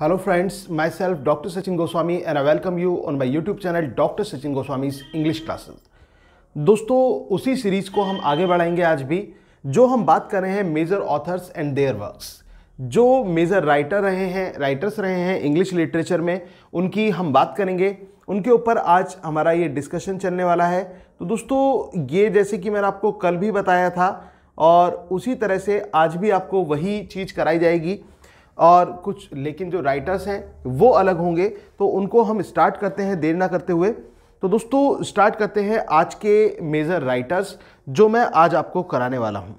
Hello friends myself doctor Sachin Goswami and I welcome you on my YouTube channel doctor Sachin Goswami English classes दोस्तों उसी series को हम आगे बढ़ाएंगे आज भी जो हम बात कर रहे हैं major authors and their works जो मेजर राइटर रहे हैं राइटर्स रहे हैं इंग्लिश लिटरेचर में उनकी हम बात करेंगे उनके ऊपर आज हमारा ये डिस्कशन चलने वाला है तो दोस्तों ये जैसे कि मैंने आपको कल भी बताया था और उसी तरह से आज भी आपको वही चीज़ कराई जाएगी और कुछ लेकिन जो राइटर्स हैं वो अलग होंगे तो उनको हम स्टार्ट करते हैं देर ना करते हुए तो दोस्तों स्टार्ट करते हैं आज के मेजर राइटर्स जो मैं आज आपको कराने वाला हूँ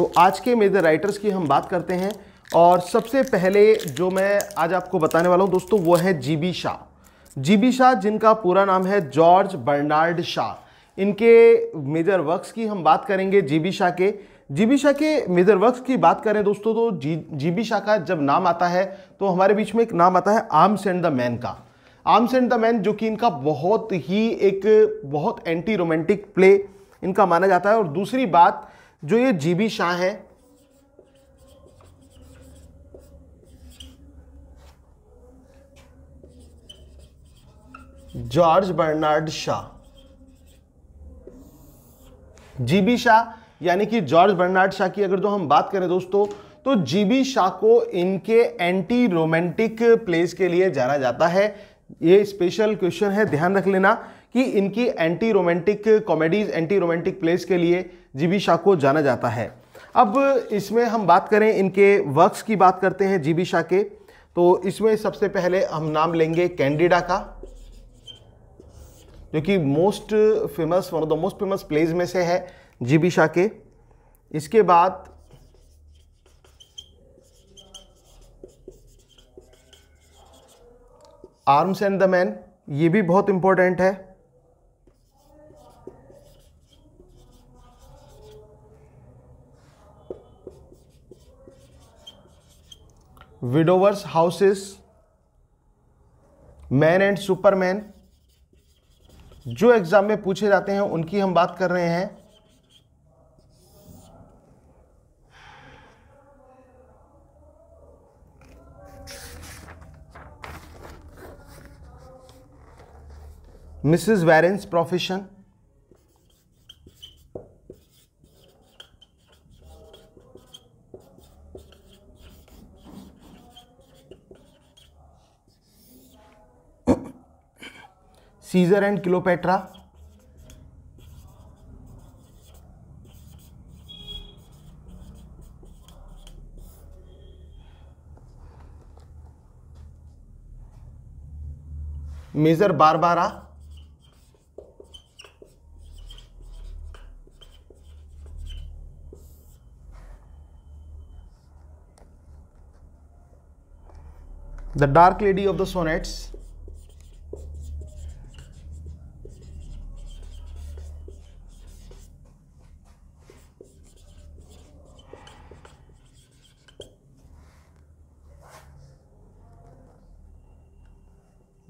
तो आज के मेजर राइटर्स की हम बात करते हैं और सबसे पहले जो मैं आज आपको बताने वाला हूँ दोस्तों वो है G B Shaw G B Shaw जिनका पूरा नाम है जॉर्ज बर्नार्ड शाह इनके मेजर वर्क्स की हम बात करेंगे जी बी शाह के जी बी शाह के मेजर वर्क्स की बात करें दोस्तों तो जी जी बी शाह का जब नाम आता है तो हमारे बीच में एक नाम आता है आर्म्स एंड द मैन का आर्म्स एंड द मैन जो कि इनका बहुत ही एक बहुत एंटी रोमांटिक प्ले इनका माना जाता है और दूसरी बात जो ये जीबी शाह है George Bernard Shaw GB Shaw यानी कि जॉर्ज बर्नार्ड शाह की अगर जो तो हम बात करें दोस्तों तो जीबी शाह को इनके एंटी रोमांटिक प्लेस के लिए जाना जाता है ये स्पेशल क्वेश्चन है ध्यान रख लेना कि इनकी anti romantic comedies anti romantic plays के लिए जीबी शाह को जाना जाता है अब इसमें हम बात करें इनके वर्क्स की बात करते हैं जीबी शाह के तो इसमें सबसे पहले हम नाम लेंगे कैंडिडा का जो कि most famous one of the most famous plays में से है जीबी शाह के इसके बाद आर्म्स एंड द मैन ये भी बहुत इंपॉर्टेंट है widowers houses man and superman जो एग्जाम में पूछे जाते हैं उनकी हम बात कर रहे हैं Mrs Warren's profession Caesar and Cleopatra major Barbara the dark lady of the sonnets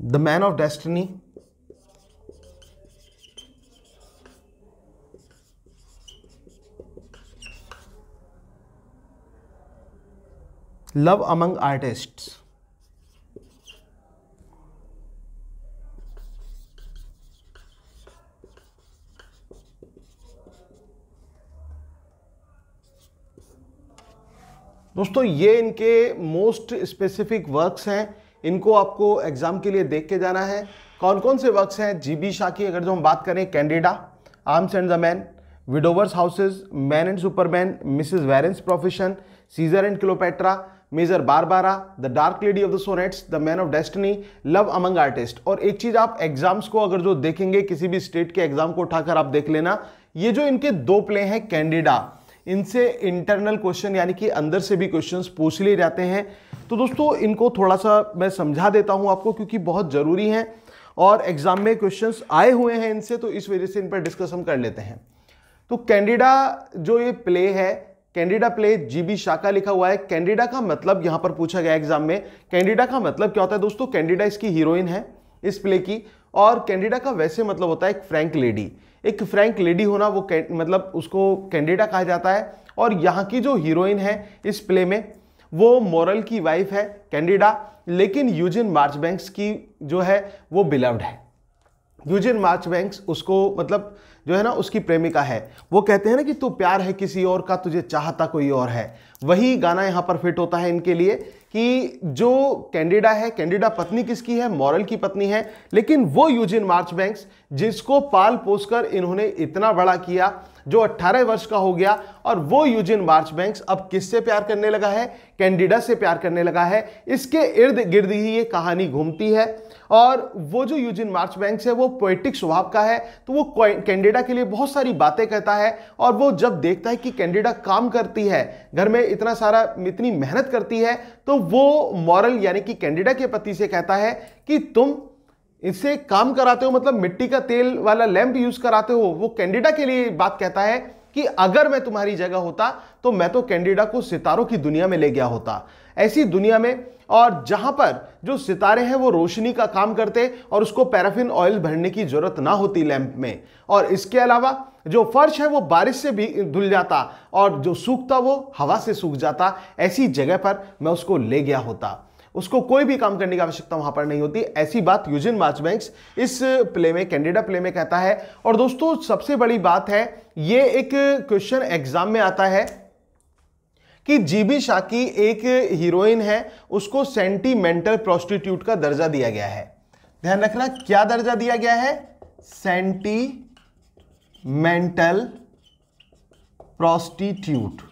the man of destiny love among artist दोस्तों ये इनके मोस्ट स्पेसिफिक वर्क्स हैं इनको आपको एग्ज़ाम के लिए देख के जाना है कौन कौन से वर्क्स हैं जीबी शाह की अगर जो हम बात करें Candida arms and the man widowers houses man and superman Mrs Warren's profession Caesar and Cleopatra major Barbara the dark lady of the sonnets the man of destiny love among artist और एक चीज़ आप exams को अगर जो देखेंगे किसी भी state के एग्जाम को उठाकर आप देख लेना ये जो इनके दो प्ले हैं कैंडिडा इनसे इंटरनल क्वेश्चन यानी कि अंदर से भी क्वेश्चंस पूछ लिए जाते हैं तो दोस्तों इनको थोड़ा सा मैं समझा देता हूँ आपको क्योंकि बहुत ज़रूरी हैं और एग्ज़ाम में क्वेश्चंस आए हुए हैं इनसे तो इस वजह से इन पर डिस्कस हम कर लेते हैं तो कैंडिडा जो ये प्ले है कैंडिडा प्ले जीबी शाखा लिखा हुआ है कैंडिडा का मतलब यहां पर पूछा गया एग्जाम में कैंडिडा का मतलब क्या होता है दोस्तों कैंडिडा इसकी हीरोइन है इस प्ले की और कैंडिडा का वैसे मतलब होता है एक फ्रैंक लेडी एक फ्रैंक लेडी होना वो मतलब उसको कैंडिडा कहा जाता है और यहाँ की जो हीरोइन है इस प्ले में वो मोरल की वाइफ है कैंडिडा लेकिन यूजिन मार्च बैंक्स की जो है वो बिलव्ड है यूजिन मार्च बैंक्स उसको मतलब जो है ना उसकी प्रेमिका है वो कहते हैं ना कि तू प्यार है किसी और का तुझे चाहता कोई और है वही गाना यहाँ पर फिट होता है इनके लिए कि जो कैंडिडा है कैंडिडा पत्नी किसकी है मॉरल की पत्नी है लेकिन वो यूजिन मार्च बैंक्स जिसको पाल पोस कर इन्होंने इतना बड़ा किया जो 18 वर्ष का हो गया और वो यूजिन मार्च बैंक अब किससे प्यार करने लगा है कैंडिडा से प्यार करने लगा है इसके इर्द गिर्द ही ये कहानी घूमती है और वो जो यूजिन मार्च बैंक्स है वो पोइटिक स्वभाव का है तो वो कैंडिडा के लिए बहुत सारी बातें कहता है और वो जब देखता है कि कैंडिडा काम करती है घर में इतना सारा इतनी मेहनत करती है तो वो मॉरल यानी कि कैंडिडा के पति से कहता है कि तुम इससे काम कराते हो मतलब मिट्टी का तेल वाला लैंप यूज कराते हो वो कैंडिडा के लिए बात कहता है कि अगर मैं तुम्हारी जगह होता तो मैं तो कैंडिडा को सितारों की दुनिया में ले गया होता ऐसी दुनिया में और जहां पर जो सितारे हैं वो रोशनी का काम करते और उसको पैराफिन ऑयल भरने की जरूरत ना होती लैंप में और इसके अलावा जो फर्श है वो बारिश से भी धुल जाता और जो सूखता वो हवा से सूख जाता ऐसी जगह पर मैं उसको ले गया होता उसको कोई भी काम करने की आवश्यकता वहां पर नहीं होती ऐसी बात यूजिन बैंक इस प्ले में कैंडिडा प्ले में कहता है और दोस्तों सबसे बड़ी बात है ये एक क्वेश्चन एग्जाम में आता है कि जीबी शाकी एक हीरोइन है उसको सेंटीमेंटल प्रोस्टिट्यूट का दर्जा दिया गया है ध्यान रखना क्या दर्जा दिया गया है सेंटीमेंटल प्रोस्टिट्यूट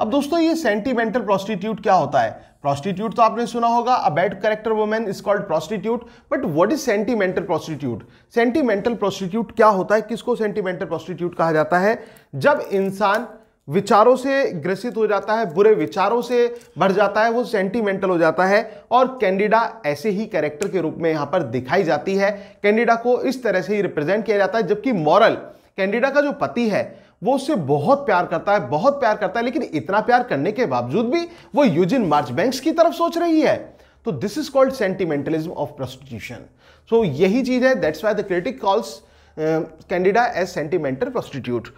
अब दोस्तों ये सेंटीमेंटल प्रोस्टिट्यूट क्या होता है प्रोस्टिट्यूट तो आपने सुना होगा a bad character women is called prostitute but what is sentimental prostitute sentimental prostitute क्या होता है किसको सेंटीमेंटल प्रोस्टिट्यूट कहा जाता है जब इंसान विचारों से ग्रसित हो जाता है बुरे विचारों से भर जाता है वो सेंटिमेंटल हो जाता है और कैंडिडा ऐसे ही कैरेक्टर के रूप में यहाँ पर दिखाई जाती है कैंडिडा को इस तरह से ही रिप्रेजेंट किया जाता है जबकि मॉरल कैंडिडा का जो पति है वो उससे बहुत प्यार करता है बहुत प्यार करता है लेकिन इतना प्यार करने के बावजूद भी वो यूजिन मार्च बैंक्स की तरफ सोच रही है तो this is called sentimentalism of prostitution so यही चीज है that's why the critic calls Candida as sentimental prostitute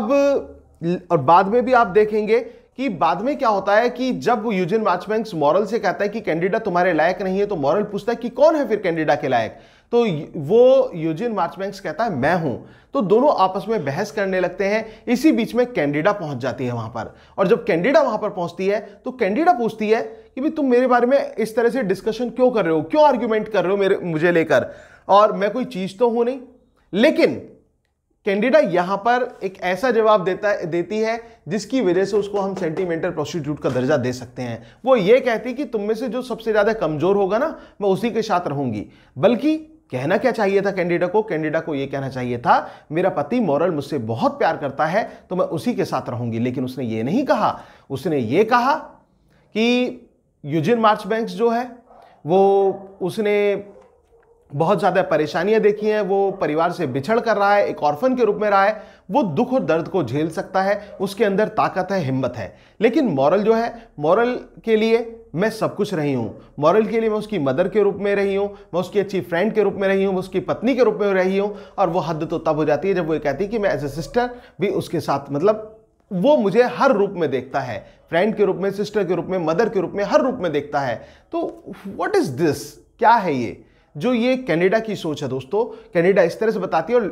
अब और बाद में भी आप देखेंगे कि बाद में क्या होता है कि जब यूजिन मार्चबैंक्स मॉरल से कहता है कि कैंडिडा तुम्हारे लायक नहीं है तो मॉरल पूछता है कि कौन है फिर कैंडिडा के लायक तो वो यूजिन मार्चबैंक्स कहता है मैं हूं तो दोनों आपस में बहस करने लगते हैं इसी बीच में कैंडिडा पहुंच जाती है वहां पर और जब कैंडिडा वहां पर पहुंचती है तो कैंडिडा पूछती है कि भाई तुम मेरे बारे में इस तरह से डिस्कशन क्यों कर रहे हो क्यों आर्ग्यूमेंट कर रहे हो मेरे मुझे लेकर और मैं कोई चीज तो हूं नहीं लेकिन कैंडिडा यहां पर एक ऐसा जवाब देता देती है जिसकी वजह से उसको हम सेंटीमेंटल प्रोस्टिट्यूट का दर्जा दे सकते हैं वो ये कहती कि तुम में से जो सबसे ज्यादा कमजोर होगा ना मैं उसी के साथ रहूंगी बल्कि कहना क्या चाहिए था कैंडिडा को कैंडिडा को यह कहना चाहिए था मेरा पति मॉरल मुझसे बहुत प्यार करता है तो मैं उसी के साथ रहूंगी लेकिन उसने ये नहीं कहा उसने ये कहा कि यूजिन मार्च बैंक्स जो है वो उसने बहुत ज़्यादा परेशानियां देखी हैं वो परिवार से बिछड़ कर रहा है एक ऑर्फन के रूप में रहा है वो दुख और दर्द को झेल सकता है उसके अंदर ताकत है हिम्मत है लेकिन मॉरल जो है मॉरल के लिए मैं सब कुछ रही हूँ मॉरल के लिए मैं उसकी मदर के रूप में रही हूँ मैं उसकी अच्छी फ्रेंड के रूप में रही हूँ मैं उसकी पत्नी के रूप में रही हूँ और वो हद तो तब हो जाती है जब वो ये कहती है कि मैं एज ए सिस्टर भी उसके साथ मतलब वो मुझे हर रूप में देखता है फ्रेंड के रूप में सिस्टर के रूप में मदर के रूप में हर रूप में देखता है तो वट इज़ दिस क्या है ये जो ये कैनेडा की सोच है दोस्तों कैनेडा इस तरह से बताती है और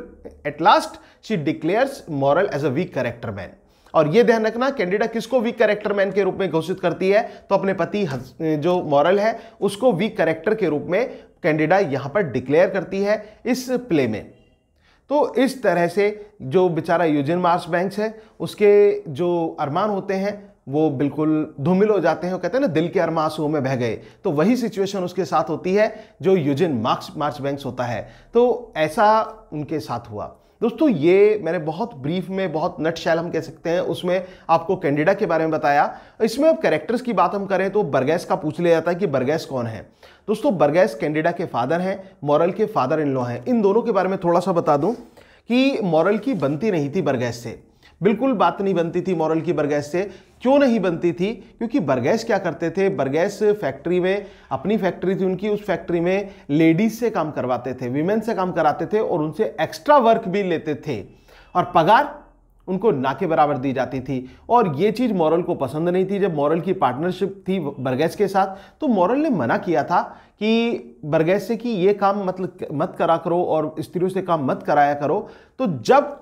at last she declares Morell as a weak character man और ये ध्यान रखना कैनेडा किसको वीक करेक्टर मैन के रूप में घोषित करती है तो अपने पति जो मॉरल है उसको वीक करेक्टर के रूप में कैनेडा यहां पर डिक्लेयर करती है इस प्ले में तो इस तरह से जो बेचारा यूजिन मार्स बैंक्स है उसके जो अरमान होते हैं वो बिल्कुल धूमिल हो जाते हैं वो कहते हैं ना दिल के अरमा आंसुओं में बह गए तो वही सिचुएशन उसके साथ होती है जो यूजिन मार्क्स मार्च बैंक्स होता है तो ऐसा उनके साथ हुआ दोस्तों ये मैंने बहुत ब्रीफ में बहुत नट शैल हम कह सकते हैं उसमें आपको कैंडिडा के बारे में बताया इसमें अब कैरेक्टर्स की बात हम करें तो बर्गैस का पूछ लिया जाता है कि बर्गैस कौन है दोस्तों बर्गैस कैंडिडा के फादर हैं मॉरल के फादर इन लॉ हैं इन दोनों के बारे में थोड़ा सा बता दूँ कि मॉरल की बनती नहीं थी बरगैस से बिल्कुल बात नहीं बनती थी मॉरल की बरगैस से क्यों नहीं बनती थी क्योंकि बरगैस क्या करते थे बरगैस फैक्ट्री में अपनी फैक्ट्री थी उनकी उस फैक्ट्री में लेडीज से काम करवाते थे वीमेन से काम कराते थे और उनसे एक्स्ट्रा वर्क भी लेते थे और पगार उनको ना के बराबर दी जाती थी और ये चीज़ मॉरल को पसंद नहीं थी जब मॉरल की पार्टनरशिप थी बरगैस के साथ तो मॉरल ने मना किया था कि बरगैस से कि ये काम मतलब मत करा करो और स्त्रियों से काम मत कराया करो तो जब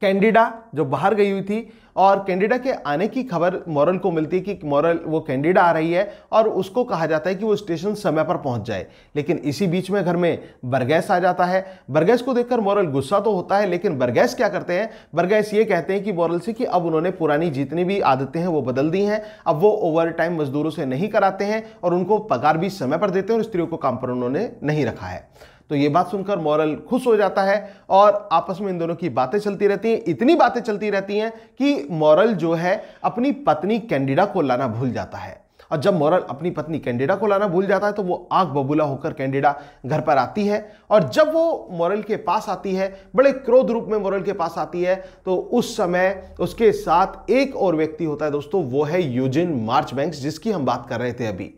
कैंडिडा जो बाहर गई हुई थी और कैंडिडा के आने की खबर मॉरल को मिलती है कि मॉरल वो कैंडिडा आ रही है और उसको कहा जाता है कि वो स्टेशन समय पर पहुंच जाए लेकिन इसी बीच में घर में बरगैस आ जाता है बरगैस को देखकर मॉरल गुस्सा तो होता है लेकिन बरगैस क्या करते हैं बरगैस ये कहते हैं कि मॉरल से कि अब उन्होंने पुरानी जितनी भी आदतें हैं वो बदल दी हैं अब वो ओवर टाइम मजदूरों से नहीं कराते हैं और उनको पगार भी समय पर देते हैं और स्त्रियों को काम पर उन्होंने नहीं रखा है तो ये बात सुनकर मॉरल खुश हो जाता है और आपस में इन दोनों की बातें चलती रहती हैं इतनी बातें चलती रहती हैं कि मॉरल जो है अपनी पत्नी कैंडिडा को लाना भूल जाता है और जब मॉरल अपनी पत्नी कैंडिडा को लाना भूल जाता है तो वो आग बबूला होकर कैंडिडा घर पर आती है और जब वो मॉरल के पास आती है बड़े क्रोध रूप में मॉरल के पास आती है तो उस समय उसके साथ एक और व्यक्ति होता है दोस्तों वो है यूजिन मार्च बैंक्स जिसकी हम बात कर रहे थे अभी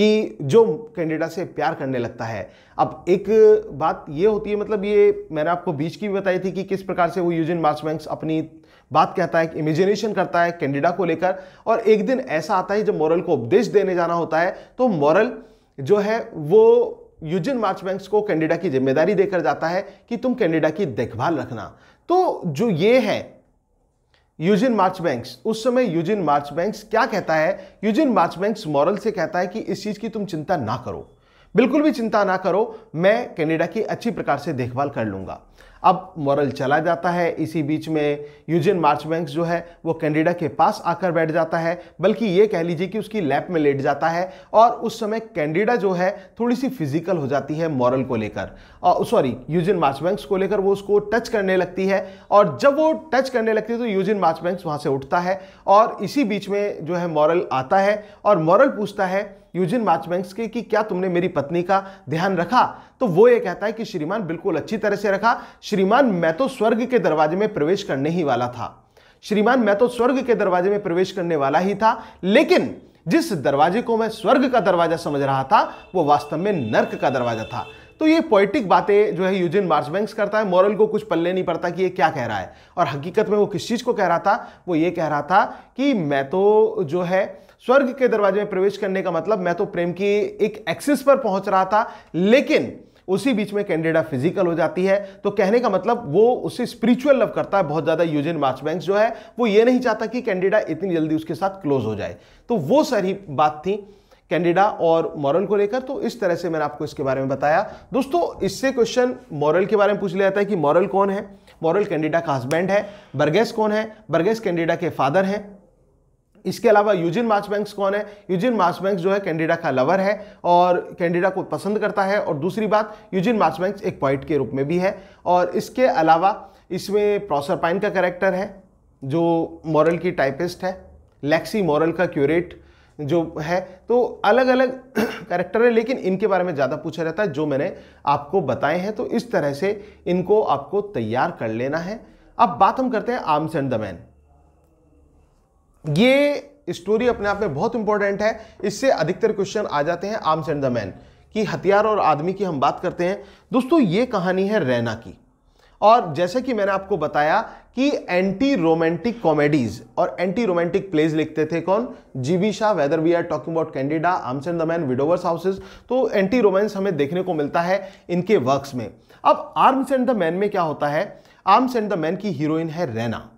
कि जो कैंडिडा से प्यार करने लगता है अब एक बात ये होती है मतलब ये मैंने आपको बीच की भी बताई थी कि किस प्रकार से वो यूजिन मार्चबैंक्स अपनी बात कहता है इमेजिनेशन करता है कैंडिडा को लेकर और एक दिन ऐसा आता है जब मॉरल को उपदेश देने जाना होता है तो मॉरल जो है वो यूजिन मार्चबैंक्स को कैंडिडा की जिम्मेदारी देकर जाता है कि तुम कैंडिडा की देखभाल रखना तो जो ये है यूजिन मार्च बैंक उस समय यूजिन मार्च बैंक क्या कहता है यूजिन मार्च बैंक मॉरल से कहता है कि इस चीज की तुम चिंता ना करो बिल्कुल भी चिंता ना करो मैं कनाडा की अच्छी प्रकार से देखभाल कर लूंगा अब मॉरल चला जाता है इसी बीच में यूजिन मार्चबैंक्स जो है वो कैंडिडा के पास आकर बैठ जाता है बल्कि ये कह लीजिए कि उसकी लैप में लेट जाता है और उस समय कैंडिडा जो है थोड़ी सी फिजिकल हो जाती है मॉरल को लेकर सॉरी यूजिन मार्चबैंक्स को लेकर वो उसको टच करने लगती है और जब वो टच करने लगती है तो यूजिन मार्चबैंक्स वहाँ से उठता है और इसी बीच में जो है मॉरल आता है और मॉरल पूछता है यूजिन मैचबैंक्स के कि क्या तुमने मेरी पत्नी का ध्यान रखा तो वो ये कहता है कि श्रीमान बिल्कुल अच्छी तरह से रखा श्रीमान मैं तो स्वर्ग के दरवाजे में प्रवेश करने ही वाला था श्रीमान मैं तो स्वर्ग के दरवाजे में प्रवेश करने वाला ही था लेकिन जिस दरवाजे को मैं स्वर्ग का दरवाजा समझ रहा था वो वास्तव में नर्क का दरवाजा था तो ये पोइटिक बातें जो है यूजिन मार्चबैंक्स करता है मॉरल को कुछ पल्ले नहीं पड़ता कि ये क्या कह रहा है और हकीकत में वो किस चीज़ को कह रहा था वो ये कह रहा था कि मैं तो जो है स्वर्ग के दरवाजे में प्रवेश करने का मतलब मैं तो प्रेम की एक एक्सिस पर पहुंच रहा था लेकिन उसी बीच में कैंडिडा फिजिकल हो जाती है तो कहने का मतलब वो उसे स्पिरिचुअल लव करता है बहुत ज़्यादा यूजिन मार्चबैंक जो है वो ये नहीं चाहता कि कैंडिडा इतनी जल्दी उसके साथ क्लोज हो जाए तो वो सारी बात थी कैंडिडा और मॉरल को लेकर तो इस तरह से मैंने आपको इसके बारे में बताया दोस्तों इससे क्वेश्चन मॉरल के बारे में पूछ लिया जाता है कि मॉरल कौन है मॉरल कैंडिडा का हस्बैंड है बर्गेस कौन है बर्गेस कैंडिडा के फादर हैं इसके अलावा यूजिन मार्चबैंक्स कौन है यूजिन मार्चबैंक्स जो है कैंडिडा का लवर है और कैंडिडा को पसंद करता है और दूसरी बात यूजिन मार्चबैंक्स एक पॉइंट के रूप में भी है और इसके अलावा इसमें प्रॉसरपाइन का करेक्टर है जो मॉरल की टाइपिस्ट है लेक्सी मॉरल का क्यूरेट जो है तो अलग अलग कैरेक्टर है लेकिन इनके बारे में ज़्यादा पूछा रहता है जो मैंने आपको बताए हैं तो इस तरह से इनको आपको तैयार कर लेना है अब बात हम करते हैं आर्म्स एंड द मैन ये स्टोरी अपने आप में बहुत इंपॉर्टेंट है इससे अधिकतर क्वेश्चन आ जाते हैं आर्म्स एंड द मैन कि हथियार और आदमी की हम बात करते हैं दोस्तों ये कहानी है रैना की और जैसे कि मैंने आपको बताया कि एंटी रोमांटिक कॉमेडीज और एंटी रोमांटिक प्लेज लिखते थे कौन GB Shaw whether we are talking about Candida arms and the man widowers houses तो एंटी रोमांस हमें देखने को मिलता है इनके वर्क्स में अब आर्म्स एंड द मैन में क्या होता है आर्म्स एंड द मैन की हीरोइन है रैना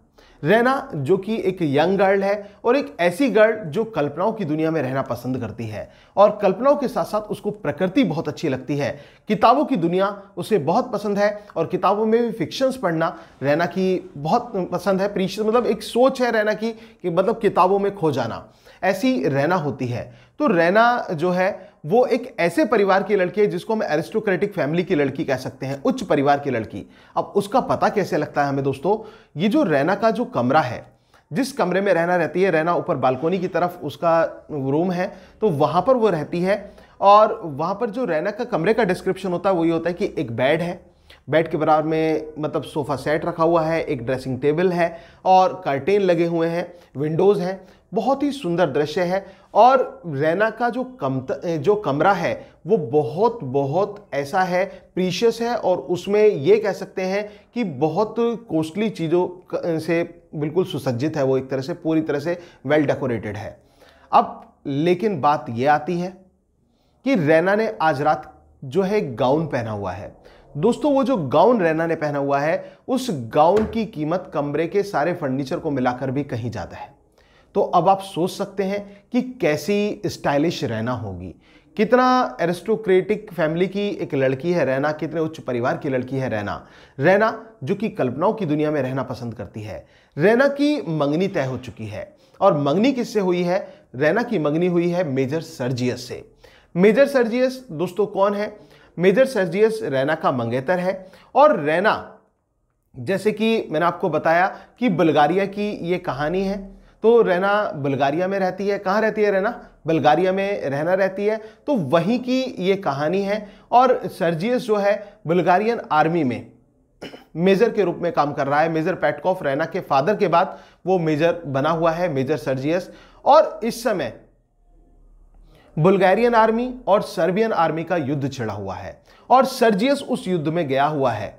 रैना जो कि एक यंग गर्ल है और एक ऐसी गर्ल जो कल्पनाओं की दुनिया में रहना पसंद करती है और कल्पनाओं के साथ साथ उसको प्रकृति बहुत अच्छी लगती है किताबों की दुनिया उसे बहुत पसंद है और किताबों में भी फिक्शंस पढ़ना रैना की बहुत पसंद है प्रीश मतलब एक सोच है रैना की कि मतलब किताबों में खो जाना ऐसी रैना होती है तो रैना जो है वो एक ऐसे परिवार की लड़की है जिसको हम एरिस्टोक्रेटिक फैमिली की लड़की कह सकते हैं उच्च परिवार की लड़की अब उसका पता कैसे लगता है हमें दोस्तों ये जो रैना का जो कमरा है जिस कमरे में रहना रहती है रहना ऊपर बालकोनी की तरफ उसका रूम है तो वहाँ पर वो रहती है और वहाँ पर जो रैना का कमरे का डिस्क्रिप्शन होता है वो ये होता है कि एक बेड है बेड के बराबर में मतलब सोफ़ा सेट रखा हुआ है एक ड्रेसिंग टेबल है और कर्टेन लगे हुए हैं विंडोज़ हैं बहुत ही सुंदर दृश्य है और रैना का जो कम जो कमरा है वो बहुत बहुत ऐसा है प्रीशियस है और उसमें ये कह सकते हैं कि बहुत कॉस्टली चीज़ों से बिल्कुल सुसज्जित है वो एक तरह से पूरी तरह से वेल डेकोरेटेड है अब लेकिन बात ये आती है कि रैना ने आज रात जो है गाउन पहना हुआ है दोस्तों वो जो गाउन रैना ने पहना हुआ है उस गाउन की कीमत कमरे के सारे फर्नीचर को मिलाकर भी कहीं ज़्यादा है तो अब आप सोच सकते हैं कि कैसी स्टाइलिश रहना होगी कितना एरिस्टोक्रेटिक फैमिली की एक लड़की है रहना कितने उच्च परिवार की लड़की है रहना रहना जो कि कल्पनाओं की दुनिया में रहना पसंद करती है रहना की मंगनी तय हो चुकी है और मंगनी किससे हुई है रहना की मंगनी हुई है मेजर सर्जियस से मेजर सर्जियस दोस्तों कौन है मेजर सर्जियस रैना का मंगेतर है और रैना जैसे कि मैंने आपको बताया कि बल्गारिया की ये कहानी है तो रहना बल्गारिया में रहती है कहाँ रहती है रहना बल्गारिया में रहना रहती है तो वहीं की ये कहानी है और सर्जियस जो है बल्गारियन आर्मी में मेजर के रूप में काम कर रहा है मेजर पैटकॉफ रैना के फादर के बाद वो मेजर बना हुआ है मेजर सर्जियस और इस समय बुल्गारियन आर्मी और सर्बियन आर्मी का युद्ध छिड़ा हुआ है और सर्जियस उस युद्ध में गया हुआ है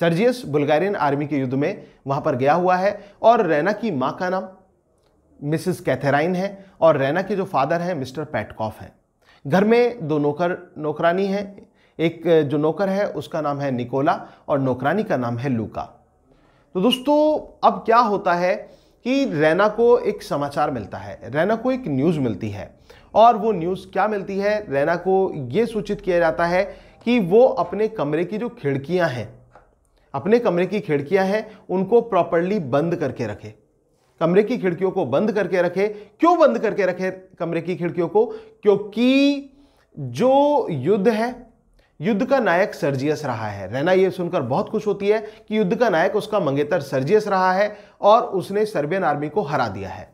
सर्जियस बुल्गारियन आर्मी के युद्ध में वहां पर गया हुआ है और रैना की मां का नाम मिसिस कैथेराइन है और रैना के जो फादर हैं मिस्टर पैटकॉफ हैं घर में दो नौकर नौकरानी हैं एक जो नौकर है उसका नाम है निकोला और नौकरानी का नाम है लूका तो दोस्तों अब क्या होता है कि रैना को एक समाचार मिलता है रैना को एक न्यूज़ मिलती है और वो न्यूज़ क्या मिलती है रैना को ये सूचित किया जाता है कि वो अपने कमरे की जो खिड़कियां हैं अपने कमरे की खिड़कियां हैं उनको प्रॉपरली बंद करके रखें कमरे की खिड़कियों को बंद करके रखे क्यों बंद करके रखे कमरे की खिड़कियों को क्योंकि जो युद्ध है युद्ध का नायक सर्जियस रहा है रहना यह सुनकर बहुत खुश होती है कि युद्ध का नायक उसका मंगेतर सर्जियस रहा है और उसने सर्बियन आर्मी को हरा दिया है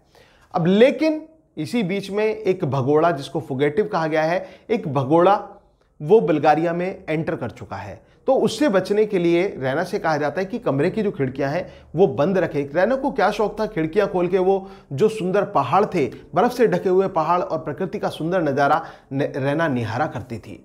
अब लेकिन इसी बीच में एक भगोड़ा जिसको फुगेटिव कहा गया है एक भगोड़ा वो बल्गारिया में एंटर कर चुका है तो उससे बचने के लिए रैना से कहा जाता है कि कमरे की जो खिड़कियां हैं वो बंद रखें रैना को क्या शौक था खिड़कियां खोल के वो जो सुंदर पहाड़ थे बर्फ़ से ढके हुए पहाड़ और प्रकृति का सुंदर नज़ारा रैना निहारा करती थी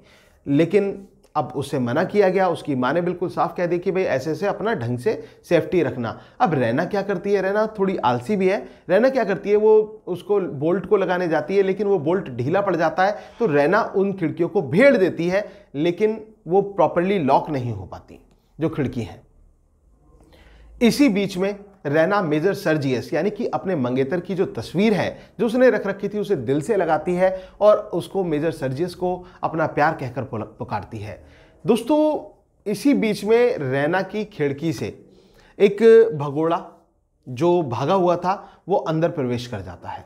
लेकिन अब उसे मना किया गया उसकी माँ ने बिल्कुल साफ कह दी कि भाई ऐसे ऐसे अपना ढंग से सेफ्टी रखना अब रैना क्या करती है रैना थोड़ी आलसी भी है रैना क्या करती है वो उसको बोल्ट को लगाने जाती है लेकिन वो बोल्ट ढीला पड़ जाता है तो रैना उन खिड़कियों को भेड़ देती है लेकिन वो प्रॉपरली लॉक नहीं हो पाती जो खिड़की है इसी बीच में रैना मेजर सर्जियस यानी कि अपने मंगेतर की जो तस्वीर है जो उसने रख रखी थी उसे दिल से लगाती है और उसको मेजर सर्जियस को अपना प्यार कहकर पुकारती है दोस्तों इसी बीच में रैना की खिड़की से एक भगोड़ा जो भागा हुआ था वो अंदर प्रवेश कर जाता है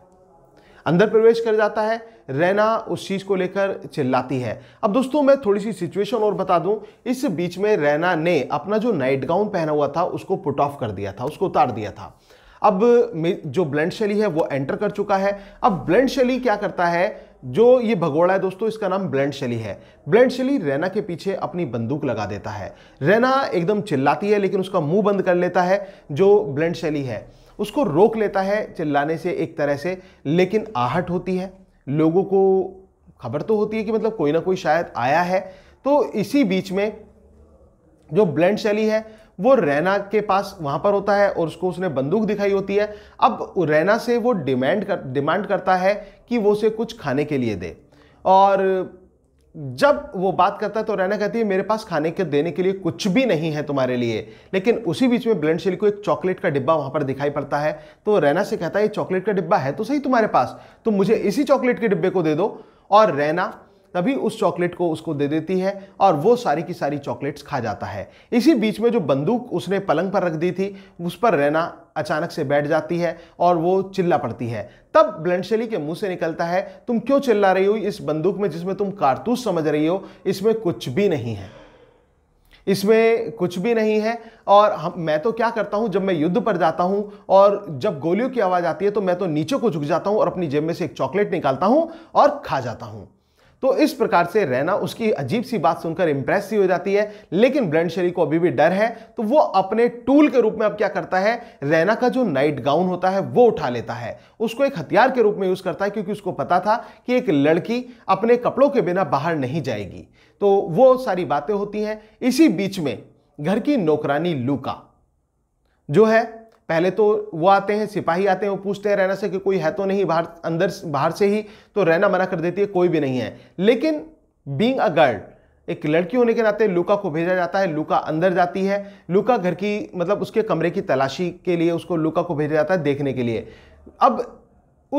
अंदर प्रवेश कर जाता है रैना उस चीज़ को लेकर चिल्लाती है अब दोस्तों मैं थोड़ी सी सिचुएशन और बता दूं इस बीच में रैना ने अपना जो नाइट गाउन पहना हुआ था उसको पुट ऑफ कर दिया था उसको उतार दिया था अब जो ब्लेंड शैली है वो एंटर कर चुका है अब ब्लेंड शैली क्या करता है जो ये भगोड़ा है दोस्तों इसका नाम ब्लेंड शैली है ब्लेंड शैली रैना के पीछे अपनी बंदूक लगा देता है रैना एकदम चिल्लाती है लेकिन उसका मुंह बंद कर लेता है जो ब्लेंड शैली है उसको रोक लेता है चिल्लाने से एक तरह से लेकिन आहट होती है लोगों को खबर तो होती है कि मतलब कोई ना कोई शायद आया है तो इसी बीच में जो ब्लेंड शैली है वो रैना के पास वहाँ पर होता है और उसको उसने बंदूक दिखाई होती है अब रैना से वो डिमांड कर डिमांड करता है कि वो उसे कुछ खाने के लिए दे और जब वो बात करता है तो रैना कहती है मेरे पास खाने के देने के लिए कुछ भी नहीं है तुम्हारे लिए लेकिन उसी बीच में शेली को एक चॉकलेट का डिब्बा वहाँ पर दिखाई पड़ता है तो रैना से कहता है ये चॉकलेट का डिब्बा है तो सही तुम्हारे पास तो मुझे इसी चॉकलेट के डिब्बे को दे दो और रैना तभी उस चॉकलेट को उसको दे देती है और वो सारी की सारी चॉकलेट्स खा जाता है इसी बीच में जो बंदूक उसने पलंग पर रख दी थी उस पर रहना अचानक से बैठ जाती है और वो चिल्ला पड़ती है तब ब्लेंडशेली के मुंह से निकलता है तुम क्यों चिल्ला रही हो इस बंदूक में जिसमें तुम कारतूस समझ रही हो इसमें कुछ भी नहीं है इसमें कुछ भी नहीं है और हम मैं तो क्या करता हूँ जब मैं युद्ध पर जाता हूँ और जब गोलियों की आवाज़ आती है तो मैं तो नीचे को झुक जाता हूँ और अपनी जेब में से एक चॉकलेट निकालता हूँ और खा जाता हूँ तो इस प्रकार से रैना उसकी अजीब सी बात सुनकर इंप्रेस ही हो जाती है लेकिन ब्रेंड शरी को अभी भी डर है तो वो अपने टूल के रूप में अब क्या करता है रैना का जो नाइट गाउन होता है वो उठा लेता है उसको एक हथियार के रूप में यूज करता है क्योंकि उसको पता था कि एक लड़की अपने कपड़ों के बिना बाहर नहीं जाएगी तो वो सारी बातें होती हैं इसी बीच में घर की नौकरानी लूका जो है पहले तो वो आते हैं सिपाही आते हैं वो पूछते हैं रैना से कि कोई है तो नहीं बाहर अंदर बाहर से ही तो रैना मना कर देती है कोई भी नहीं है लेकिन बींग अ गर्ल एक लड़की होने के नाते लुका को भेजा जाता है लुका अंदर जाती है लुका घर की मतलब उसके कमरे की तलाशी के लिए उसको लुका को भेजा जाता है देखने के लिए अब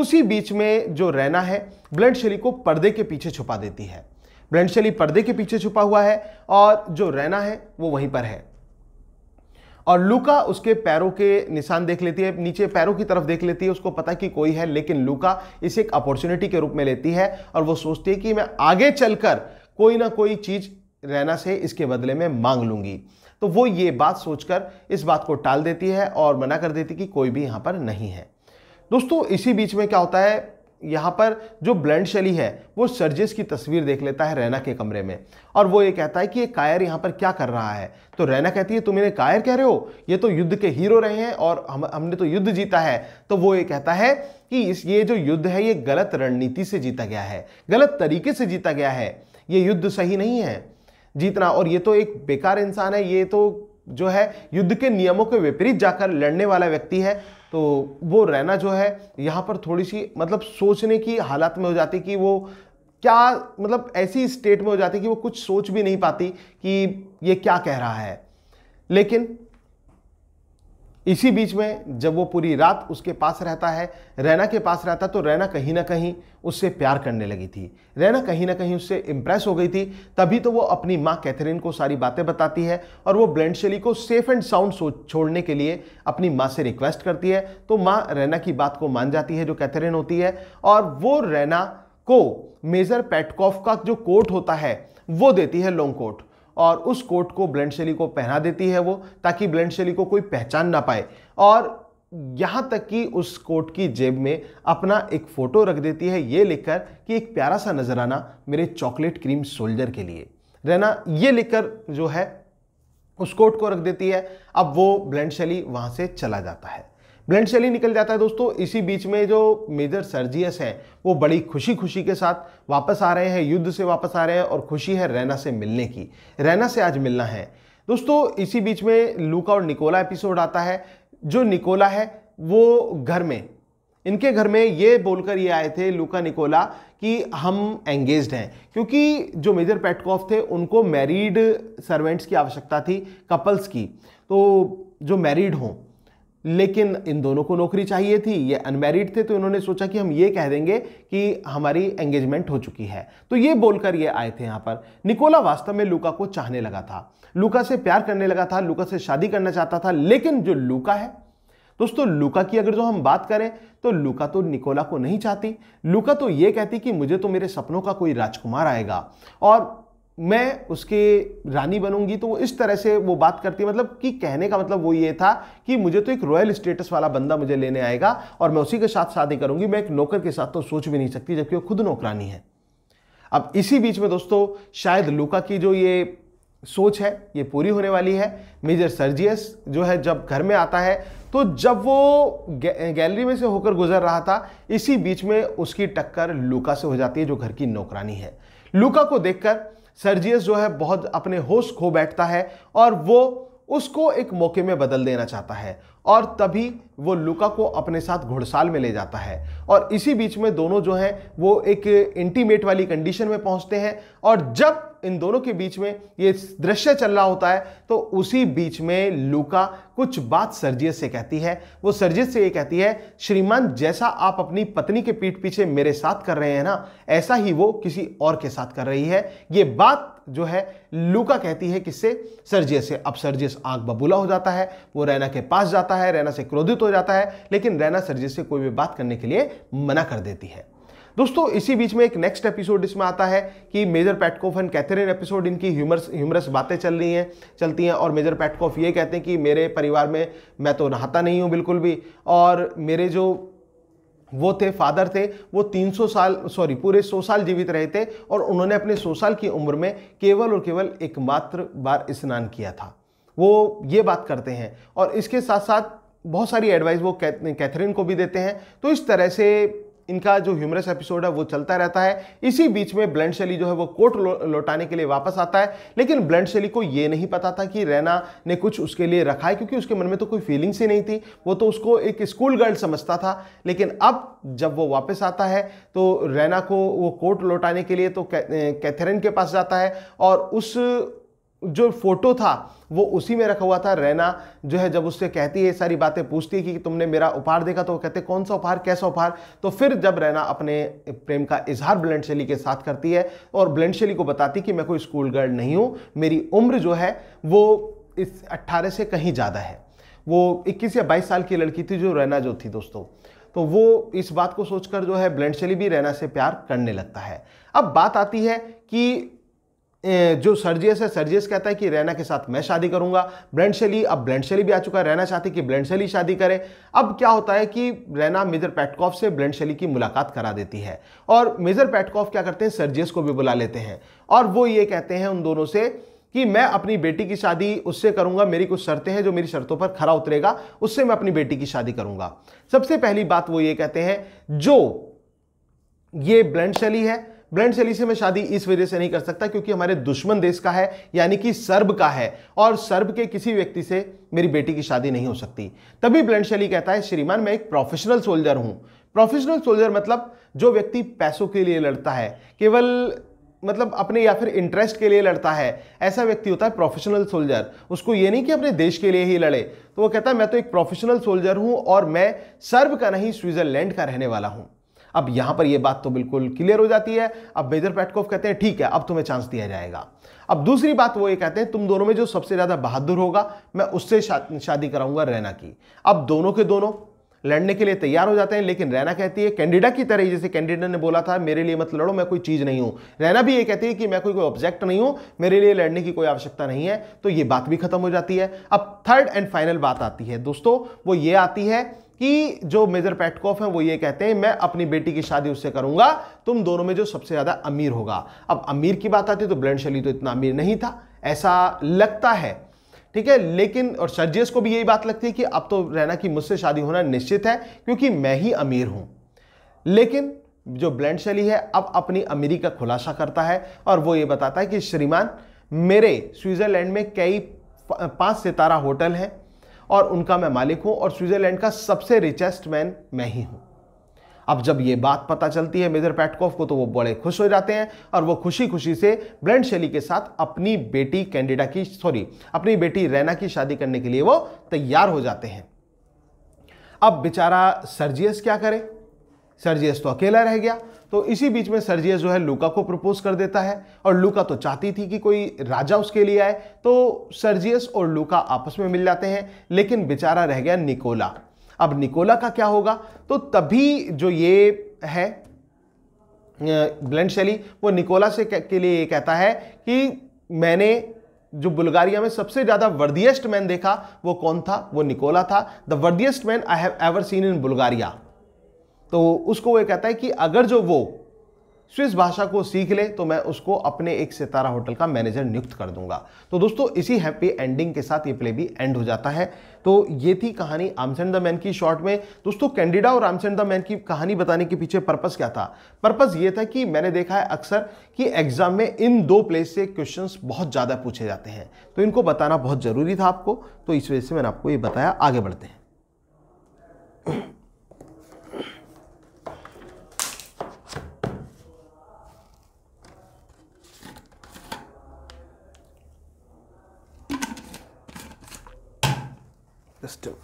उसी बीच में जो रैना है ब्लड शली को पर्दे के पीछे छुपा देती है ब्लड शली पर्दे के पीछे छुपा हुआ है और जो रैना है वो वहीं पर है और लुका उसके पैरों के निशान देख लेती है नीचे पैरों की तरफ देख लेती है उसको पता कि कोई है लेकिन लुका इसे एक अपॉर्चुनिटी के रूप में लेती है और वो सोचती है कि मैं आगे चलकर कोई ना कोई चीज़ रहना से इसके बदले में मांग लूंगी तो वो ये बात सोचकर इस बात को टाल देती है और मना कर देती कि कोई भी यहां पर नहीं है दोस्तों इसी बीच में क्या होता है यहाँ पर जो ब्लेंड शैली है वो सर्जिस की तस्वीर देख लेता है रैना के कमरे में और वो ये कहता है कि ये कायर यहाँ पर क्या कर रहा है तो रैना कहती है तुम इन्हें कायर कह रहे हो ये तो युद्ध के हीरो रहे हैं और हम हमने तो युद्ध जीता है तो वो ये कहता है कि इस ये जो युद्ध है ये गलत रणनीति से जीता गया है गलत तरीके से जीता गया है ये युद्ध सही नहीं है जीतना और ये तो एक बेकार इंसान है ये तो जो है युद्ध के नियमों के विपरीत जाकर लड़ने वाला व्यक्ति है तो वो रहना जो है यहाँ पर थोड़ी सी मतलब सोचने की हालत में हो जाती कि वो क्या मतलब ऐसी स्टेट में हो जाती कि वो कुछ सोच भी नहीं पाती कि ये क्या कह रहा है लेकिन इसी बीच में जब वो पूरी रात उसके पास रहता है रैना के पास रहता तो रैना कहीं ना कहीं उससे प्यार करने लगी थी रैना कहीं ना कहीं उससे इम्प्रेस हो गई थी तभी तो वो अपनी माँ कैथरीन को सारी बातें बताती है और वो ब्लेंड शेली को सेफ एंड साउंड छोड़ने के लिए अपनी माँ से रिक्वेस्ट करती है तो माँ रैना की बात को मान जाती है जो कैथरीन होती है और वो रैना को मेजर पैटकॉफ का जो कोट होता है वो देती है लॉन्ग कोट और उस कोट को ब्लेंड शैली को पहना देती है वो ताकि ब्लेंड शैली को कोई पहचान ना पाए और यहाँ तक कि उस कोट की जेब में अपना एक फ़ोटो रख देती है ये लिखकर कि एक प्यारा सा नजराना मेरे चॉकलेट क्रीम सोल्जर के लिए रहना ये लिखकर जो है उस कोट को रख देती है अब वो ब्लेंड शैली वहाँ से चला जाता है ब्लड सेल ही निकल जाता है दोस्तों इसी बीच में जो मेजर सर्जियस है वो बड़ी खुशी खुशी के साथ वापस आ रहे हैं युद्ध से वापस आ रहे हैं और खुशी है रैना से मिलने की रैना से आज मिलना है दोस्तों इसी बीच में लूका और निकोला एपिसोड आता है जो निकोला है वो घर में इनके घर में ये बोलकर ये आए थे लूका निकोला कि हम एंगेज हैं क्योंकि जो मेजर पेटकॉफ थे उनको मैरिड सर्वेंट्स की आवश्यकता थी कपल्स की तो जो मैरिड हों लेकिन इन दोनों को नौकरी चाहिए थी ये अनमेरिड थे तो इन्होंने सोचा कि हम ये कह देंगे कि हमारी एंगेजमेंट हो चुकी है तो ये बोलकर ये आए थे यहाँ पर निकोला वास्तव में लूका को चाहने लगा था लूका से प्यार करने लगा था लूका से शादी करना चाहता था लेकिन जो लूका है दोस्तों लूका की अगर जो हम बात करें तो लुका तो निकोला को नहीं चाहती लुका तो ये कहती कि मुझे तो मेरे सपनों का कोई राजकुमार आएगा और मैं उसके रानी बनूंगी तो वो इस तरह से वो बात करती है मतलब कि कहने का मतलब वो ये था कि मुझे तो एक रॉयल स्टेटस वाला बंदा मुझे लेने आएगा और मैं उसी के साथ शादी करूंगी मैं एक नौकर के साथ तो सोच भी नहीं सकती जबकि वो खुद नौकरानी है अब इसी बीच में दोस्तों शायद लूका की जो ये सोच है ये पूरी होने वाली है मेजर सर्जियस जो है जब घर में आता है तो जब वो गैलरी में से होकर गुजर रहा था इसी बीच में उसकी टक्कर लूका से हो जाती है जो घर की नौकरानी है लूका को देखकर सर्जियस जो है बहुत अपने होश खो बैठता है और वो उसको एक मौके में बदल देना चाहता है और तभी वो लुका को अपने साथ घुड़साल में ले जाता है और इसी बीच में दोनों जो हैं वो एक इंटीमेट वाली कंडीशन में पहुंचते हैं और जब इन दोनों के बीच में ये दृश्य चल रहा होता है तो उसी बीच में लूका कुछ बात सर्जियस से कहती है वो सर्जियस से ये कहती है श्रीमान जैसा आप अपनी पत्नी के पीठ पीछे मेरे साथ कर रहे हैं ना ऐसा ही वो किसी और के साथ कर रही है ये बात जो है लूका कहती है किससे सर्जियस से अब सर्जियस आग बबूला हो जाता है वो रैना के पास जाता है रैना से क्रोधित हो जाता है लेकिन रैना सर्जियस से कोई भी बात करने के लिए मना कर देती है दोस्तों इसी बीच में एक नेक्स्ट एपिसोड इसमें आता है कि major Petkoff and Catherine episode इनकी ह्यूमरस ह्यूमरस बातें चल रही हैं चलती हैं और मेजर पैटकॉफ ये कहते हैं कि मेरे परिवार में मैं तो नहाता नहीं हूँ बिल्कुल भी और मेरे जो वो थे फादर थे वो 300 साल सॉरी पूरे 100 साल जीवित रहे थे और उन्होंने अपने 100 साल की उम्र में केवल और केवल एकमात्र बार स्नान किया था वो ये बात करते हैं और इसके साथ साथ बहुत सारी एडवाइस वो कैथरीन को भी देते हैं तो इस तरह से इनका जो ह्यूमरस एपिसोड है वो चलता रहता है इसी बीच में ब्लैंड शैली जो है वो कोर्ट लो, लौटाने के लिए वापस आता है लेकिन ब्लैंड शैली को ये नहीं पता था कि रैना ने कुछ उसके लिए रखा है क्योंकि उसके मन में तो कोई फीलिंग्स ही नहीं थी वो तो उसको एक स्कूल गर्ल समझता था लेकिन अब जब वो वापस आता है तो रैना को वो कोर्ट लौटाने के लिए तो कैथरीन के पास जाता है और उस जो फोटो था वो उसी में रखा हुआ था रैना जो है जब उससे कहती है सारी बातें पूछती है कि तुमने मेरा उपहार देखा तो वो कहते कौन सा उपहार कैसा उपहार तो फिर जब रैना अपने प्रेम का इजहार ब्लेंड शैली के साथ करती है और ब्लेंड शैली को बताती कि मैं कोई स्कूल गर्ल नहीं हूँ मेरी उम्र जो है वो इस अट्ठारह से कहीं ज़्यादा है वो इक्कीस या बाईस साल की लड़की थी जो रैना जो थी दोस्तों तो वो इस बात को सोचकर जो है ब्लेंड शैली भी रैना से प्यार करने लगता है अब बात आती है कि जो सर्जियस है सर्जियस कहता है कि रैना के साथ मैं शादी करूंगा ब्रेंडशेली अब ब्लेंड भी आ चुका है रैना चाहती कि ब्लेंड शादी करे अब क्या होता है कि रैना मेजर पैटकॉफ से ब्लेंड की मुलाकात करा देती है और मेजर पैटकॉफ क्या करते हैं सर्जियस को भी बुला लेते हैं और वो ये कहते हैं उन दोनों से कि मैं अपनी बेटी की शादी उससे करूंगा मेरी कुछ शर्तें हैं जो मेरी शर्तों पर खरा उतरेगा उससे मैं अपनी बेटी की शादी करूंगा सबसे पहली बात वो ये कहते हैं जो ये ब्लेंड है ब्लैंड शैली से मैं शादी इस वजह से नहीं कर सकता क्योंकि हमारे दुश्मन देश का है यानी कि सर्ब का है और सर्ब के किसी व्यक्ति से मेरी बेटी की शादी नहीं हो सकती तभी ब्लैंड शैली कहता है श्रीमान मैं एक प्रोफेशनल सोल्जर हूँ प्रोफेशनल सोल्जर मतलब जो व्यक्ति पैसों के लिए लड़ता है केवल मतलब अपने या फिर इंटरेस्ट के लिए लड़ता है ऐसा व्यक्ति होता है प्रोफेशनल सोल्जर उसको ये नहीं कि अपने देश के लिए ही लड़े तो वो कहता है मैं तो एक प्रोफेशनल सोल्जर हूँ और मैं सर्ब का नहीं स्विट्जरलैंड का रहने वाला हूँ अब यहां पर यह बात तो बिल्कुल क्लियर हो जाती है अब बेजर पैटकोफ कहते हैं ठीक है अब तुम्हें चांस दिया जाएगा अब दूसरी बात वो ये कहते हैं तुम दोनों में जो सबसे ज़्यादा बहादुर होगा मैं उससे शादी कराऊंगा रैना की अब दोनों के दोनों लड़ने के लिए तैयार हो जाते हैं लेकिन रैना कहती है कैंडिडा की तरह जैसे कैंडिडा ने बोला था मेरे लिए मत लड़ो मैं कोई चीज़ नहीं हूं रैना भी ये कहती है कि मैं कोई कोई ऑब्जेक्ट नहीं हूं मेरे लिए लड़ने की कोई आवश्यकता नहीं है तो ये बात भी खत्म हो जाती है अब थर्ड एंड फाइनल बात आती है दोस्तों वो ये आती है कि जो मेजर पैटकॉफ है वो ये कहते हैं मैं अपनी बेटी की शादी उससे करूंगा तुम दोनों में जो सबसे ज्यादा अमीर होगा अब अमीर की बात आती है तो ब्लैंड शैली तो इतना अमीर नहीं था ऐसा लगता है ठीक है लेकिन और सर्जियस को भी यही बात लगती है कि अब तो रहना कि मुझसे शादी होना निश्चित है क्योंकि मैं ही अमीर हूं लेकिन जो ब्लैंड शैली है अब अपनी अमीरी का खुलासा करता है और वो ये बताता है कि श्रीमान मेरे स्विट्जरलैंड में कई पांच सितारा होटल हैं और उनका मैं मालिक हूं और स्विट्ज़रलैंड का सबसे रिचेस्ट मैन मैं ही हूं अब जब ये बात पता चलती है मेजर पैटकॉफ को तो वो बड़े खुश हो जाते हैं और वो खुशी खुशी से ब्रेंड शैली के साथ अपनी बेटी कैंडिडा की सॉरी अपनी बेटी रैना की शादी करने के लिए वो तैयार हो जाते हैं अब बेचारा सर्जियस क्या करे सर्जियस तो अकेला रह गया तो इसी बीच में सर्जियस जो है लूका को प्रपोज कर देता है और लूका तो चाहती थी कि कोई राजा उसके लिए आए तो सर्जियस और लूका आपस में मिल जाते हैं लेकिन बेचारा रह गया निकोला अब निकोला का क्या होगा तो तभी जो ये है ब्लेंड शैली वो निकोला से के लिए ये कहता है कि मैंने जो बुल्गारिया में सबसे ज़्यादा वर्दियस्ट मैन देखा वो कौन था वो निकोला था the worthiest man I have ever seen in Bulgaria तो उसको वो कहता है कि अगर जो वो स्विस भाषा को सीख ले तो मैं उसको अपने एक सितारा होटल का मैनेजर नियुक्त कर दूंगा तो दोस्तों इसी हैप्पी एंडिंग के साथ ये प्ले भी एंड हो जाता है तो ये थी कहानी आमसेन द मैन की शॉर्ट में दोस्तों कैंडिडा और आमसेन द मैन की कहानी बताने के पीछे पर्पस क्या था पर्पस ये था कि मैंने देखा है अक्सर कि एग्जाम में इन दो प्लेस से क्वेश्चन बहुत ज़्यादा पूछे जाते हैं तो इनको बताना बहुत ज़रूरी था आपको तो इस वजह से मैंने आपको ये बताया आगे बढ़ते हैं system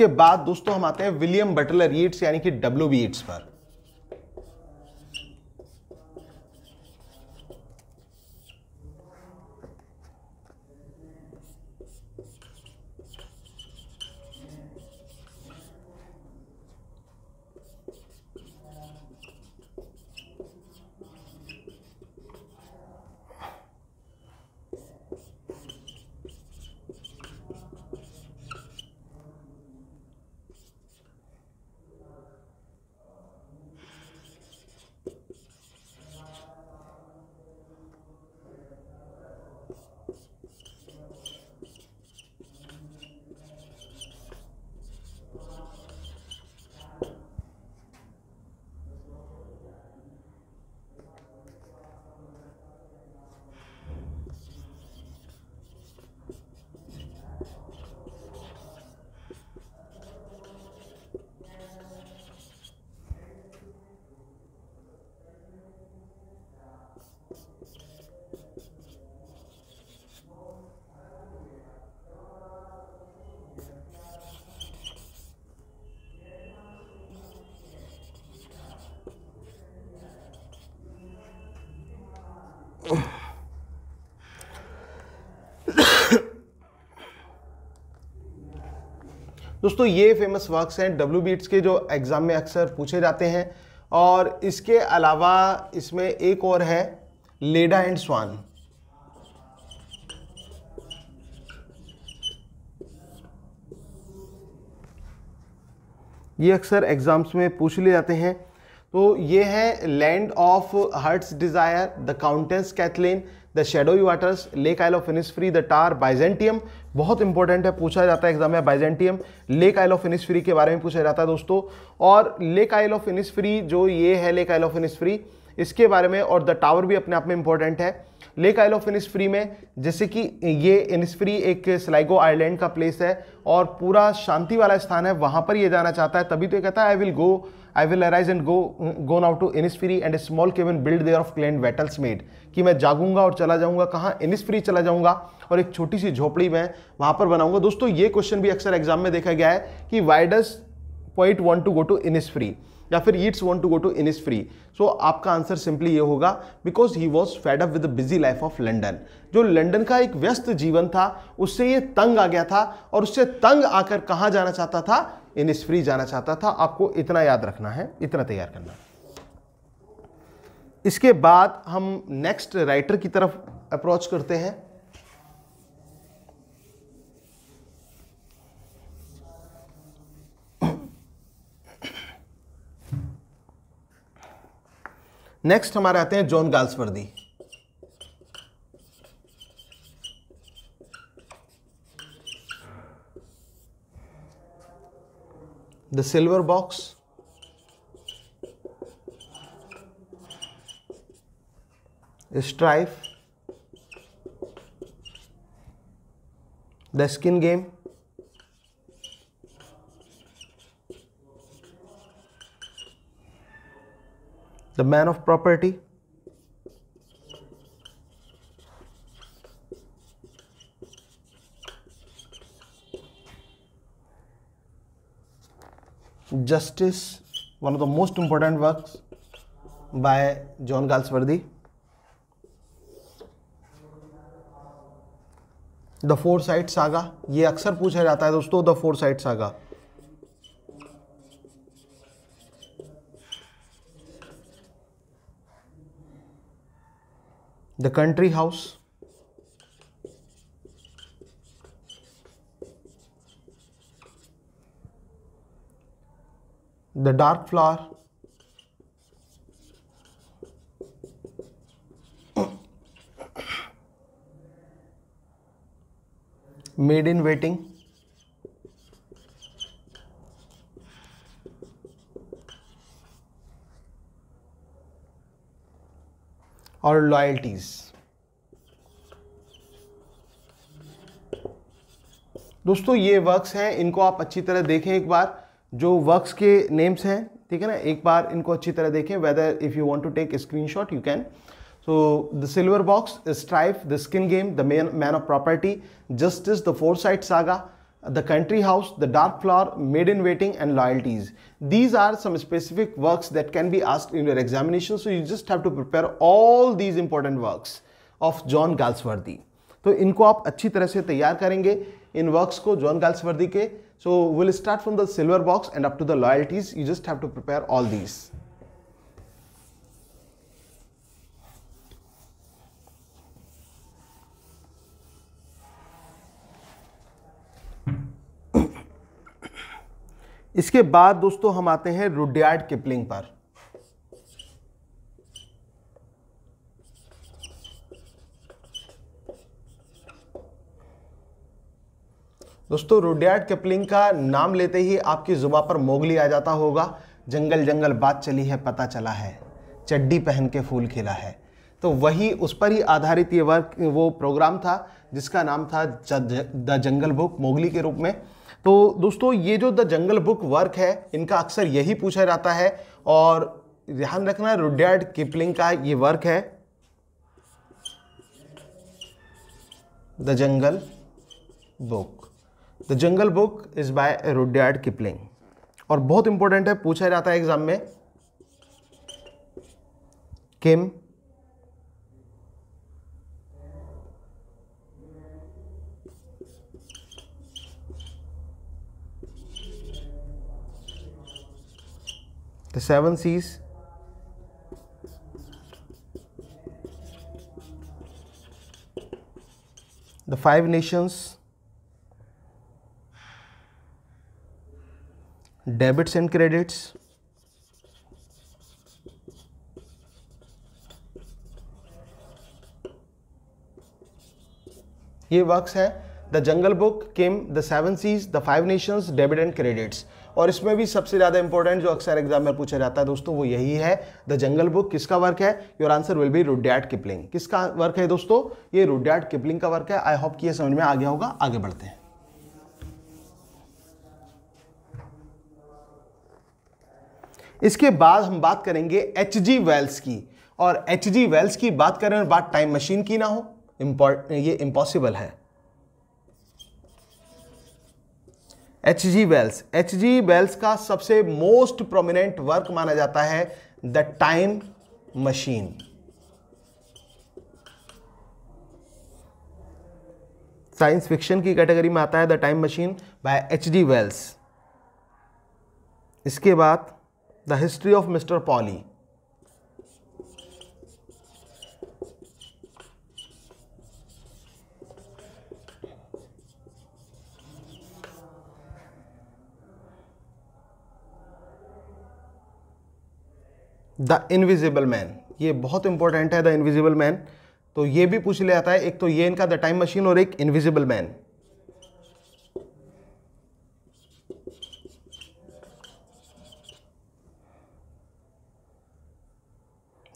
इसके बाद दोस्तों हम आते हैं विलियम बटलर ईट्स यानी कि डब्ल्यू बी ईट्स पर दोस्तों ये फेमस वर्क्स हैं डब्ल्यू बीट्स के जो एग्ज़ाम में अक्सर पूछे जाते हैं और इसके अलावा इसमें एक और है लेडा एंड स्वान ये अक्सर एग्ज़ाम्स में पूछ लिए जाते हैं तो ये है land of heart's desire the countess Cathleen the shadowy waters lake isle of free the tower Byzantium बहुत इंपॉर्टेंट है पूछा जाता है एग्जाम में Byzantium lake isle of free के बारे में पूछा जाता है दोस्तों और लेक आइल ऑफ फ्री जो ये है लेक आइल ऑफ फ्री इसके बारे में और द टावर भी अपने आप में इंपॉर्टेंट है लेक आइल ऑफ इनिसफ्री में जैसे कि ये इनिसफ्री एक स्लाइगो आइलैंड का प्लेस है और पूरा शांति वाला स्थान है वहाँ पर ये जाना चाहता है तभी तो ये कहता है I will go I will arise and go go now to Innisfree and a small cabin build there of clay and wattles made कि मैं जागूंगा और चला जाऊंगा कहाँ इनिसफ्री चला जाऊंगा और एक छोटी सी झोपड़ी में वहाँ पर बनाऊंगा दोस्तों ये क्वेश्चन भी अक्सर एग्जाम में देखा गया है कि why does poet want to go to Innisfree या फिर Yeats want to go to Innisfree so आपका आंसर सिंपली ये होगा because he was fed up with busy life of London जो लंडन का एक व्यस्त जीवन था उससे ये तंग आ गया था और उससे तंग आकर कहाँ जाना चाहता था इनिस फ्री जाना चाहता था आपको इतना याद रखना है इतना तैयार करना है इसके बाद हम नेक्स्ट राइटर की तरफ अप्रोच करते हैं नेक्स्ट हमारे आते हैं John Galsworthy the silver box strife the skin game the man of property justice one of the most important works by john galsworthy the Forsyte saga ये अक्सर पूछा जाता है दोस्तों the Forsyte saga the country house the dark flower made in waiting और loyalties दोस्तों ये works हैं इनको आप अच्छी तरह देखें एक बार जो वर्क्स के नेम्स हैं ठीक है ना एक बार इनको अच्छी तरह देखें whether if you want to take screenshot you can so the silver box strife the skin game the man of property justice the Forsyte saga The Country House, The Dark Flower, Maiden Waiting and Loyalties. These are some specific works that can be asked in your examination. So you just have to prepare all these important works of John Galsworthy. So, इनको आप अच्छी तरह से तैयार करेंगे इन works को John Galsworthy के we'll start from the Silver Box and up to the Loyalties. You just have to prepare all these. इसके बाद दोस्तों हम आते हैं रुडयार्ड किपलिंग पर दोस्तों रुडयार्ड किपलिंग का नाम लेते ही आपकी जुबा पर मोगली आ जाता होगा जंगल जंगल बात चली है पता चला है चड्डी पहन के फूल खिला है तो वही उस पर ही आधारित ये वर्क वो प्रोग्राम था जिसका नाम था द जंगल बुक मोगली के रूप में तो दोस्तों ये जो द जंगल बुक वर्क है इनका अक्सर यही पूछा जाता है और ध्यान रखना रुडियार्ड किपलिंग का ये वर्क है the jungle book the jungle book is by Rudyard Kipling और बहुत इंपॉर्टेंट है पूछा जाता है एग्जाम में Kim the seven seas the five nations debits and credits ये वर्क्स है the jungle book Kim the seven seas the five nations debit and credits और इसमें भी सबसे ज़्यादा इंपॉर्टेंट जो अक्सर एग्जाम में पूछा जाता है दोस्तों वो यही है द जंगल बुक किसका वर्क है your answer will be Rudyard Kipling किसका वर्क है दोस्तों ये रुड्याट किपलिंग का वर्क है आई होप कि ये समझ में आ गया होगा आगे बढ़ते हैं इसके बाद हम बात करेंगे एच जी वेल्स की और एच जी वेल्स की बात करें और बात टाइम मशीन की ना हो इम्पॉर्ट ये इम्पॉसिबल है H G Wells H G Wells का सबसे मोस्ट प्रोमिनेंट वर्क माना जाता है the time machine science fiction की कैटेगरी में आता है the time machine by H D Wells इसके बाद the history of Mr Polly the invisible man ये बहुत इंपॉर्टेंट है द इनविजिबल मैन तो ये भी पूछ ले आता है एक तो ये इनका द टाइम मशीन और एक invisible man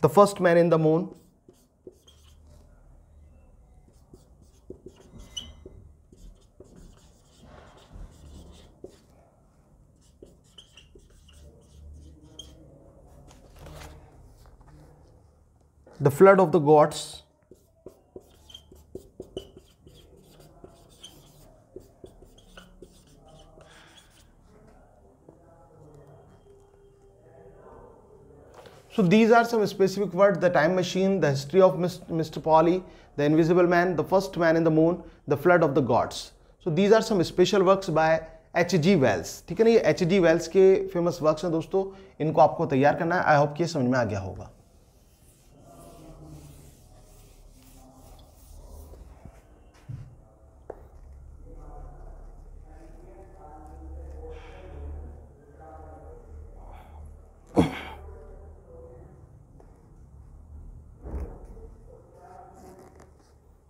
the first man in the moon the flood of the gods So these are some specific words, the time machine, the history of Mr. polly the invisible man, the first man in the moon, the flood of the gods. So these are some special works by H G Wells ठीक है ना ये H G Wells के famous works हैं दोस्तों इनको आपको तैयार करना है आई होप कि समझ में आ गया होगा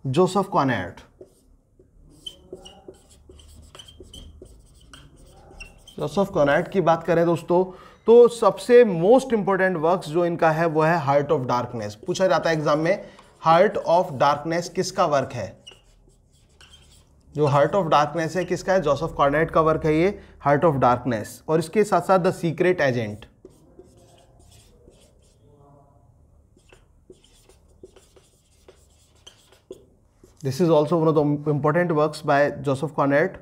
जोसेफ कॉनेट जोसेफ कॉनेट की बात करें दोस्तों तो सबसे मोस्ट इंपॉर्टेंट वर्क्स जो इनका है वो है हार्ट ऑफ डार्कनेस पूछा जाता है एग्जाम में हार्ट ऑफ डार्कनेस किसका वर्क है जो हार्ट ऑफ डार्कनेस है किसका है जोसेफ कॉर्नेट का वर्क है ये हार्ट ऑफ डार्कनेस और इसके साथ साथ the secret agent This is also one of the important works by Joseph Conrad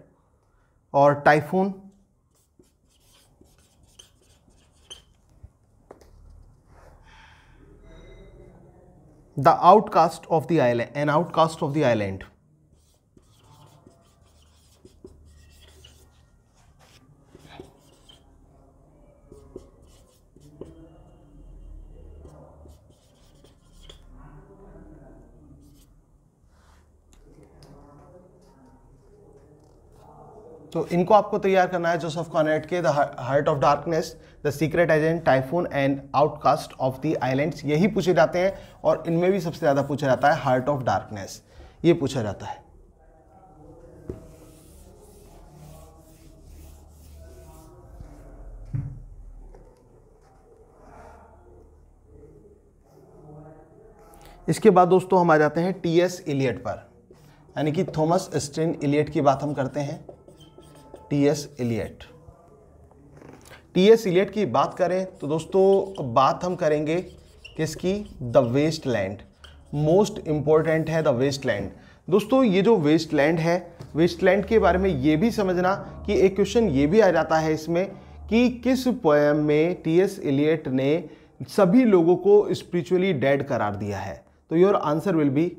or Typhoon. The outcast of the island, an outcast of the island. तो इनको आपको तैयार करना है जोसफ कॉनेट के the heart of darkness the secret agent typhoon and outcast of the islands यही पूछे जाते हैं और इनमें भी सबसे ज़्यादा पूछा जाता है हार्ट ऑफ डार्कनेस ये पूछा जाता है इसके बाद दोस्तों हम आ जाते हैं टी एस इलियट पर यानी कि थॉमस स्ट्रिन इलियट की बात हम करते हैं T S Eliot T S Eliot की बात करें तो दोस्तों बात हम करेंगे किसकी the waste land most important है द वेस्ट लैंड दोस्तों ये जो वेस्ट लैंड है वेस्ट लैंड के बारे में ये भी समझना कि एक क्वेश्चन ये भी आ जाता है इसमें कि किस पोएम में टी एस एलियट ने सभी लोगों को स्पिरिचुअली डेड करार दिया है तो your answer will be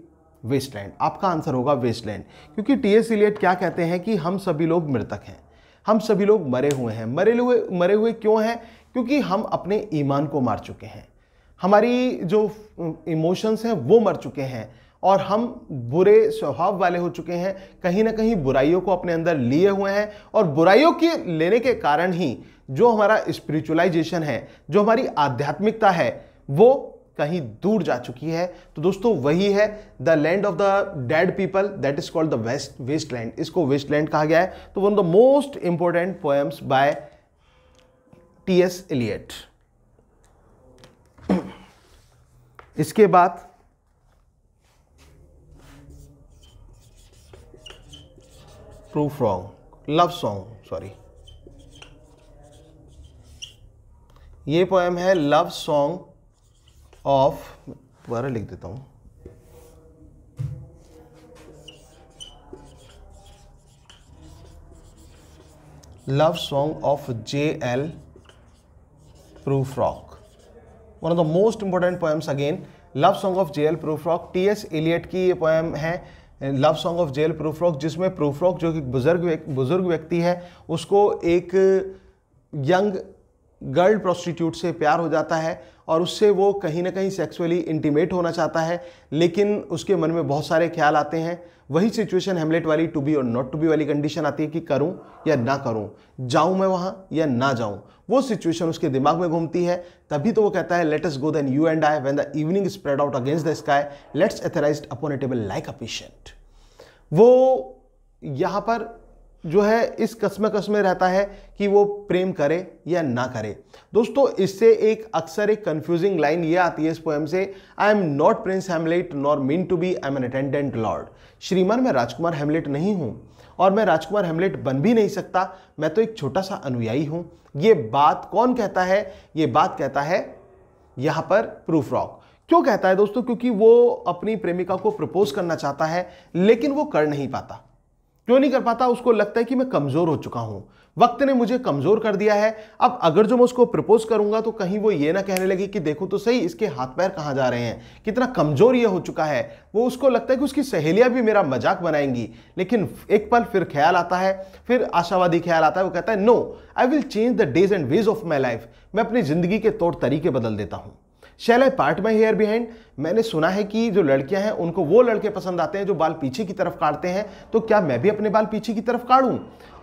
wasteland आपका आंसर होगा वेस्टलैंड क्योंकि टी एस एलियट क्या कहते हैं कि हम सभी लोग मृतक हैं हम सभी लोग मरे हुए हैं मरे हुए मरे हुए क्यों हैं क्योंकि हम अपने ईमान को मार चुके हैं हमारी जो इमोशंस हैं वो मर चुके हैं और हम बुरे स्वभाव वाले हो चुके हैं कहीं ना कहीं बुराइयों को अपने अंदर लिए हुए हैं और बुराइयों के लेने के कारण ही जो हमारा स्पिरिचुअलाइजेशन है जो हमारी आध्यात्मिकता है वो कहीं दूर जा चुकी है तो दोस्तों वही है the land of the dead people that is called the waste waste land इसको वेस्ट लैंड कहा गया है तो one of the most important poems by T S Eliot इसके बाद Prufrock love song sorry ये पोएम है love song of दोबारा लिख देता हूँ love song of J L Prufrock one of the most important poems again love song of J L Prufrock T S Eliot की ये poem है love song of L Prufrock जिसमें Prufrock जो कि बुजुर्ग बुजुर्ग व्यक्ति है उसको एक यंग गर्ल प्रोस्टिट्यूट से प्यार हो जाता है और उससे वो कहीं ना कहीं सेक्सुअली इंटीमेट होना चाहता है लेकिन उसके मन में बहुत सारे ख्याल आते हैं वही सिचुएशन हेमलेट वाली टू बी और नॉट टू बी वाली कंडीशन आती है कि करूं या ना करूं जाऊं मैं वहां या ना जाऊं वो सिचुएशन उसके दिमाग में घूमती है तभी तो वो कहता है let us go then you and I when the evening spread out against the sky let's etherise upon a table like a patient वो यहां पर जो है इस कस्म में रहता है कि वो प्रेम करे या ना करे दोस्तों इससे एक अक्सर एक कंफ्यूजिंग लाइन ये आती है इस पोएम से I am not prince Hamlet nor mean to be I am an attendant lord श्रीमान मैं राजकुमार हेमलेट नहीं हूँ और मैं राजकुमार हेमलेट बन भी नहीं सकता मैं तो एक छोटा सा अनुयायी हूँ ये बात कौन कहता है ये बात कहता है यहाँ पर प्रूफ रॉक क्यों कहता है दोस्तों क्योंकि वो अपनी प्रेमिका को प्रपोज करना चाहता है लेकिन वो कर नहीं पाता क्यों नहीं कर पाता उसको लगता है कि मैं कमज़ोर हो चुका हूँ वक्त ने मुझे कमज़ोर कर दिया है अब अगर जो मैं उसको प्रपोज करूंगा तो कहीं वो ये ना कहने लगे कि देखो तो सही इसके हाथ पैर कहाँ जा रहे हैं कितना कमज़ोर ये हो चुका है वो उसको लगता है कि उसकी सहेलियाँ भी मेरा मजाक बनाएंगी लेकिन एक पल फिर ख्याल आता है फिर आशावादी ख्याल आता है वो कहता है no I will change the days and ways of my life मैं अपनी ज़िंदगी के तौर तरीके बदल देता हूँ shall I part my hair behind मैंने सुना है कि जो लड़कियां हैं उनको वो लड़के पसंद आते हैं जो बाल पीछे की तरफ काटते हैं तो क्या मैं भी अपने बाल पीछे की तरफ काटूं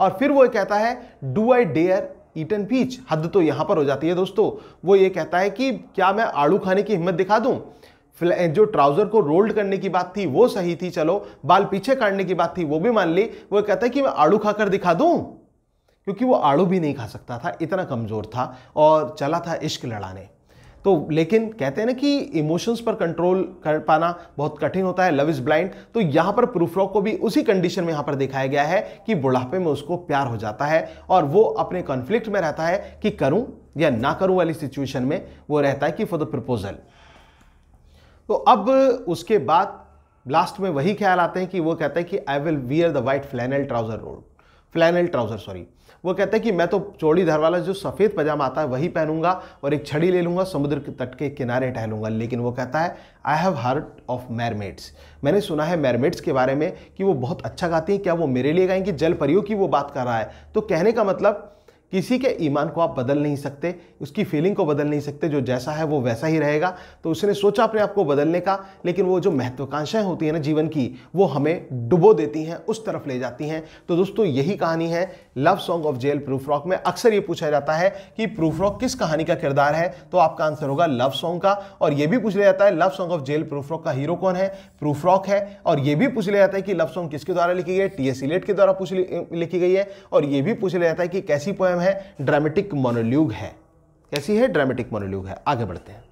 और फिर वो कहता है do I dare eaten peach हद तो यहाँ पर हो जाती है दोस्तों वो ये कहता है कि क्या मैं आड़ू खाने की हिम्मत दिखा दूँ जो ट्राउजर को रोल्ड करने की बात थी वो सही थी चलो बाल पीछे काटने की बात थी वो भी मान ली वो कहता है कि मैं आड़ू खाकर दिखा दूं क्योंकि वो आड़ू भी नहीं खा सकता था इतना कमज़ोर था और चला था इश्क लड़ाने तो लेकिन कहते हैं ना कि इमोशंस पर कंट्रोल कर पाना बहुत कठिन होता है लव इज़ ब्लाइंड तो यहां पर प्रूफ रॉक को भी उसी कंडीशन में यहां पर दिखाया गया है कि बुढ़ापे में उसको प्यार हो जाता है और वो अपने कॉन्फ्लिक्ट में रहता है कि करूं या ना करूं वाली सिचुएशन में वो रहता है कि फॉर द प्रपोजल तो अब उसके बाद लास्ट में वही ख्याल आते हैं कि वो कहता है कि I will wear the white flannel trouser rolled flannel trouser sorry वो कहता है कि मैं तो चौड़ी धर वाला जो सफ़ेद पजामा आता है वही पहनूंगा और एक छड़ी ले लूँगा समुद्र के तट के किनारे टहलूंगा लेकिन वो कहता है I have heard of mermaids मैंने सुना है मैरमेड्स के बारे में कि वो बहुत अच्छा गाती हैं क्या वो मेरे लिए गाएंगी जल परियों की वो बात कर रहा है तो कहने का मतलब किसी के ईमान को आप बदल नहीं सकते उसकी फीलिंग को बदल नहीं सकते जो जैसा है वो वैसा ही रहेगा तो उसने सोचा अपने आप को बदलने का लेकिन वो जो महत्वाकांक्षाएं होती है ना जीवन की वो हमें डुबो देती हैं उस तरफ ले जाती हैं तो दोस्तों यही कहानी है love song of J L Prufrock में अक्सर ये पूछा जाता है कि प्रूफ रॉक किस कहानी का किरदार है तो आपका आंसर होगा लव सॉन्ग का और ये भी पूछ लिया जाता है love song of J L Prufrock का हीरो कौन है प्रूफ रॉक है और ये भी पूछ लिया जाता है कि लव सॉन्ग किसके द्वारा लिखी गई है टी एस के द्वारा पूछ लिखी गई है और ये भी पूछ लिया जाता है कि कैसी पोएम है ड्रामेटिक मोनोल्यूग है कैसी है ड्रामेटिक मोनोल्यूग है आगे बढ़ते हैं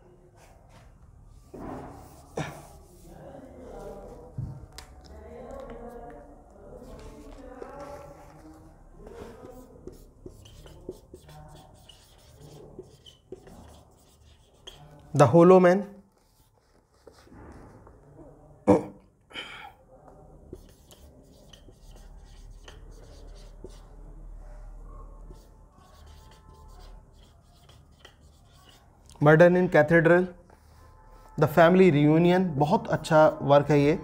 the hollow man murder in cathedral the family reunion बहुत अच्छा वर्क है ये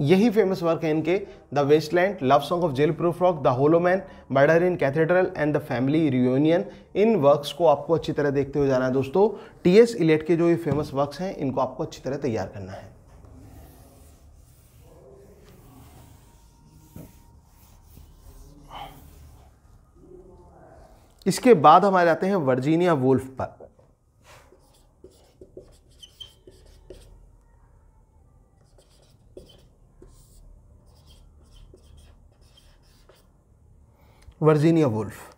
यही फेमस वर्क है इनके the wasteland love song of J L Prufrock the hollow man murder in cathedral and the family reunion इन वर्क्स को आपको अच्छी तरह देखते हुए जाना है दोस्तों टी एस इलेट के जो ये फेमस वर्क्स हैं इनको आपको अच्छी तरह तैयार करना है इसके बाद हमारे आते हैं वर्जीनिया वुल्फ पर वर्जीनिया वुल्फ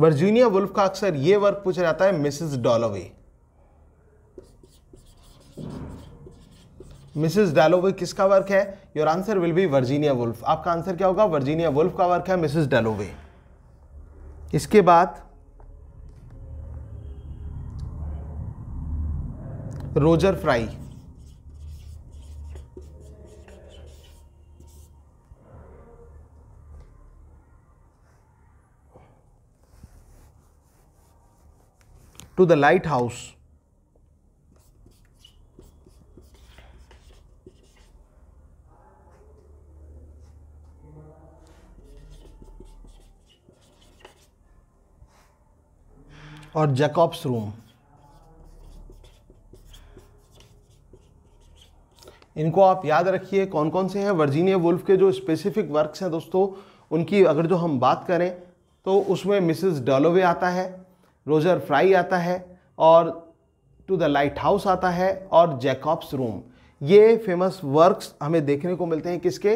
वर्जीनिया वुल्फ का अक्सर यह वर्क पूछ जाता है मिसिज डॉलोवे मिसिज डेलोवे किसका वर्क है your answer will be Virginia Woolf आपका आंसर क्या होगा वर्जीनिया वुल्फ का वर्क है मिसिज डेलोवे इसके बाद Roger Fry to the lighthouse. और जैकॉब्स रूम इनको आप याद रखिए कौन कौन से हैं वर्जीनिया वुल्फ के जो स्पेसिफिक वर्क्स हैं दोस्तों उनकी अगर जो हम बात करें तो उसमें मिसेस डॉलोवे आता है रोजर फ्राई आता है और टू द लाइट हाउस आता है और जैकॉब्स रूम ये फेमस वर्क्स हमें देखने को मिलते हैं किसके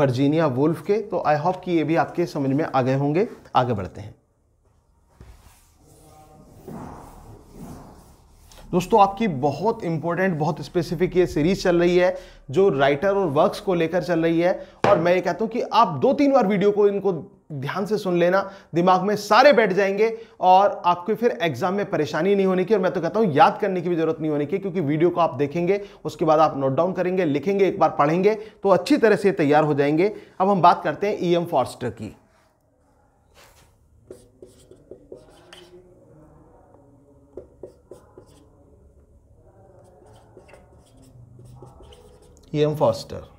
वर्जीनिया वुल्फ के तो आई होप कि ये भी आपके समझ में आ गए होंगे आगे बढ़ते हैं दोस्तों आपकी बहुत इंपॉर्टेंट बहुत स्पेसिफिक ये सीरीज चल रही है जो राइटर और वर्क्स को लेकर चल रही है और मैं ये कहता हूँ कि आप दो तीन बार वीडियो को इनको ध्यान से सुन लेना दिमाग में सारे बैठ जाएंगे और आपको फिर एग्जाम में परेशानी नहीं होने की और मैं तो कहता हूं याद करने की भी जरूरत नहीं होने की क्योंकि वीडियो को आप देखेंगे उसके बाद आप नोट डाउन करेंगे लिखेंगे एक बार पढ़ेंगे तो अच्छी तरह से तैयार हो जाएंगे अब हम बात करते हैं ई एम फॉर्स्टर की E M Forster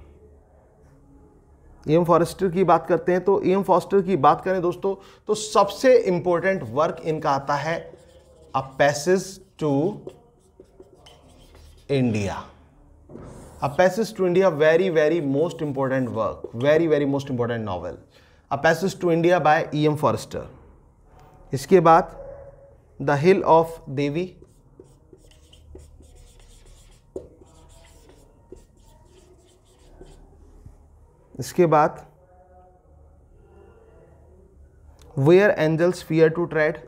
E M Forster की बात करते हैं तो ई एम फॉरेस्टर की बात करें दोस्तों तो सबसे इंपॉर्टेंट वर्क इनका आता है a passage to India a passage to India very very most important work very very most important novel a passage to India by E M Forster इसके बाद द हिल ऑफ देवी इसके बाद where angels fear to tread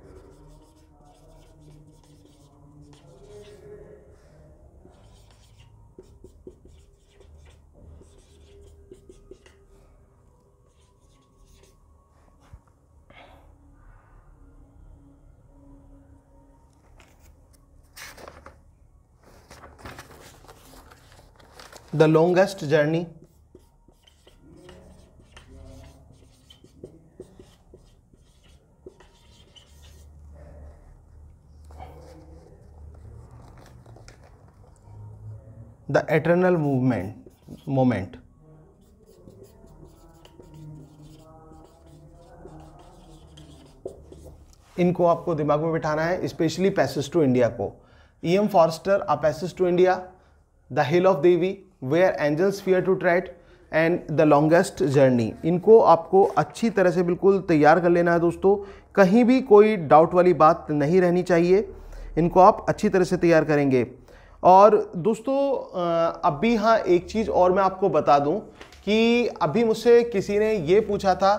the longest journey the eternal movement moment इनको आपको दिमाग में बिठाना है स्पेशली पैसेज टू इंडिया को E M Forster a passage to India the hill of Devi where angels fear to tread and the longest journey इनको आपको अच्छी तरह से बिल्कुल तैयार कर लेना है दोस्तों कहीं भी कोई डाउट वाली बात नहीं रहनी चाहिए इनको आप अच्छी तरह से तैयार करेंगे और दोस्तों अभी हाँ एक चीज़ और मैं आपको बता दूं कि अभी मुझसे किसी ने ये पूछा था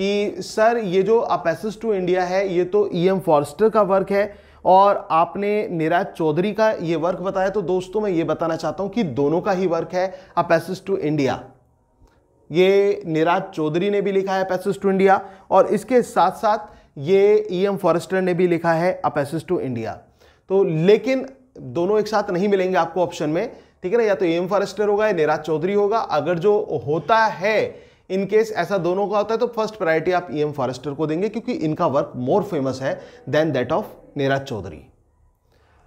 कि सर ये जो अपेसिस टू इंडिया है ये तो ई एम फॉरस्टर का वर्क है और आपने निराज चौधरी का ये वर्क बताया तो दोस्तों मैं ये बताना चाहता हूँ कि दोनों का ही वर्क है अपेसिस टू इंडिया ये निराज चौधरी ने भी लिखा है अपेसिस टू इंडिया और इसके साथ साथ ये ई एम फॉरेस्टर ने भी लिखा है अपेसिस टू इंडिया तो लेकिन दोनों एक साथ नहीं मिलेंगे आपको ऑप्शन में ठीक है ना या तो एम फॉरेस्टर होगा या निराज चौधरी होगा अगर जो होता है इन केस ऐसा दोनों का होता है तो फर्स्ट प्रायोरिटी आप ई एम फॉरेस्टर को देंगे क्योंकि इनका वर्क मोर फेमस है then that of Nirad Chaudhuri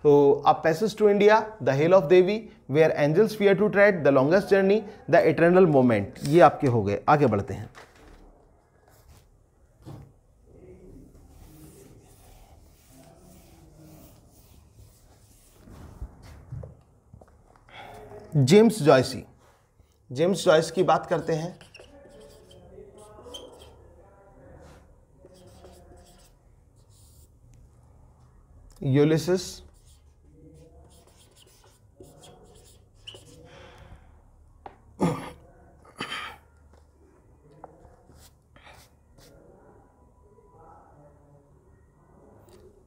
तो आप passage to India the hill of Devi where angels fear to tread the longest journey the eternal moment ये आपके हो गए आगे बढ़ते हैं जेम्स जॉयसी जेम्स जॉयस की बात करते हैं Ulysses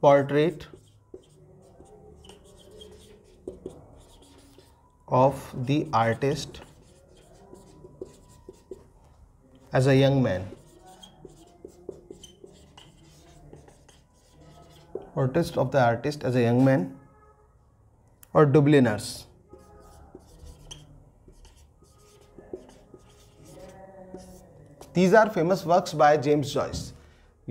portrait of the artist as a young man. portrait of the artist as a young man or Dubliners. These are famous works by James Joyce.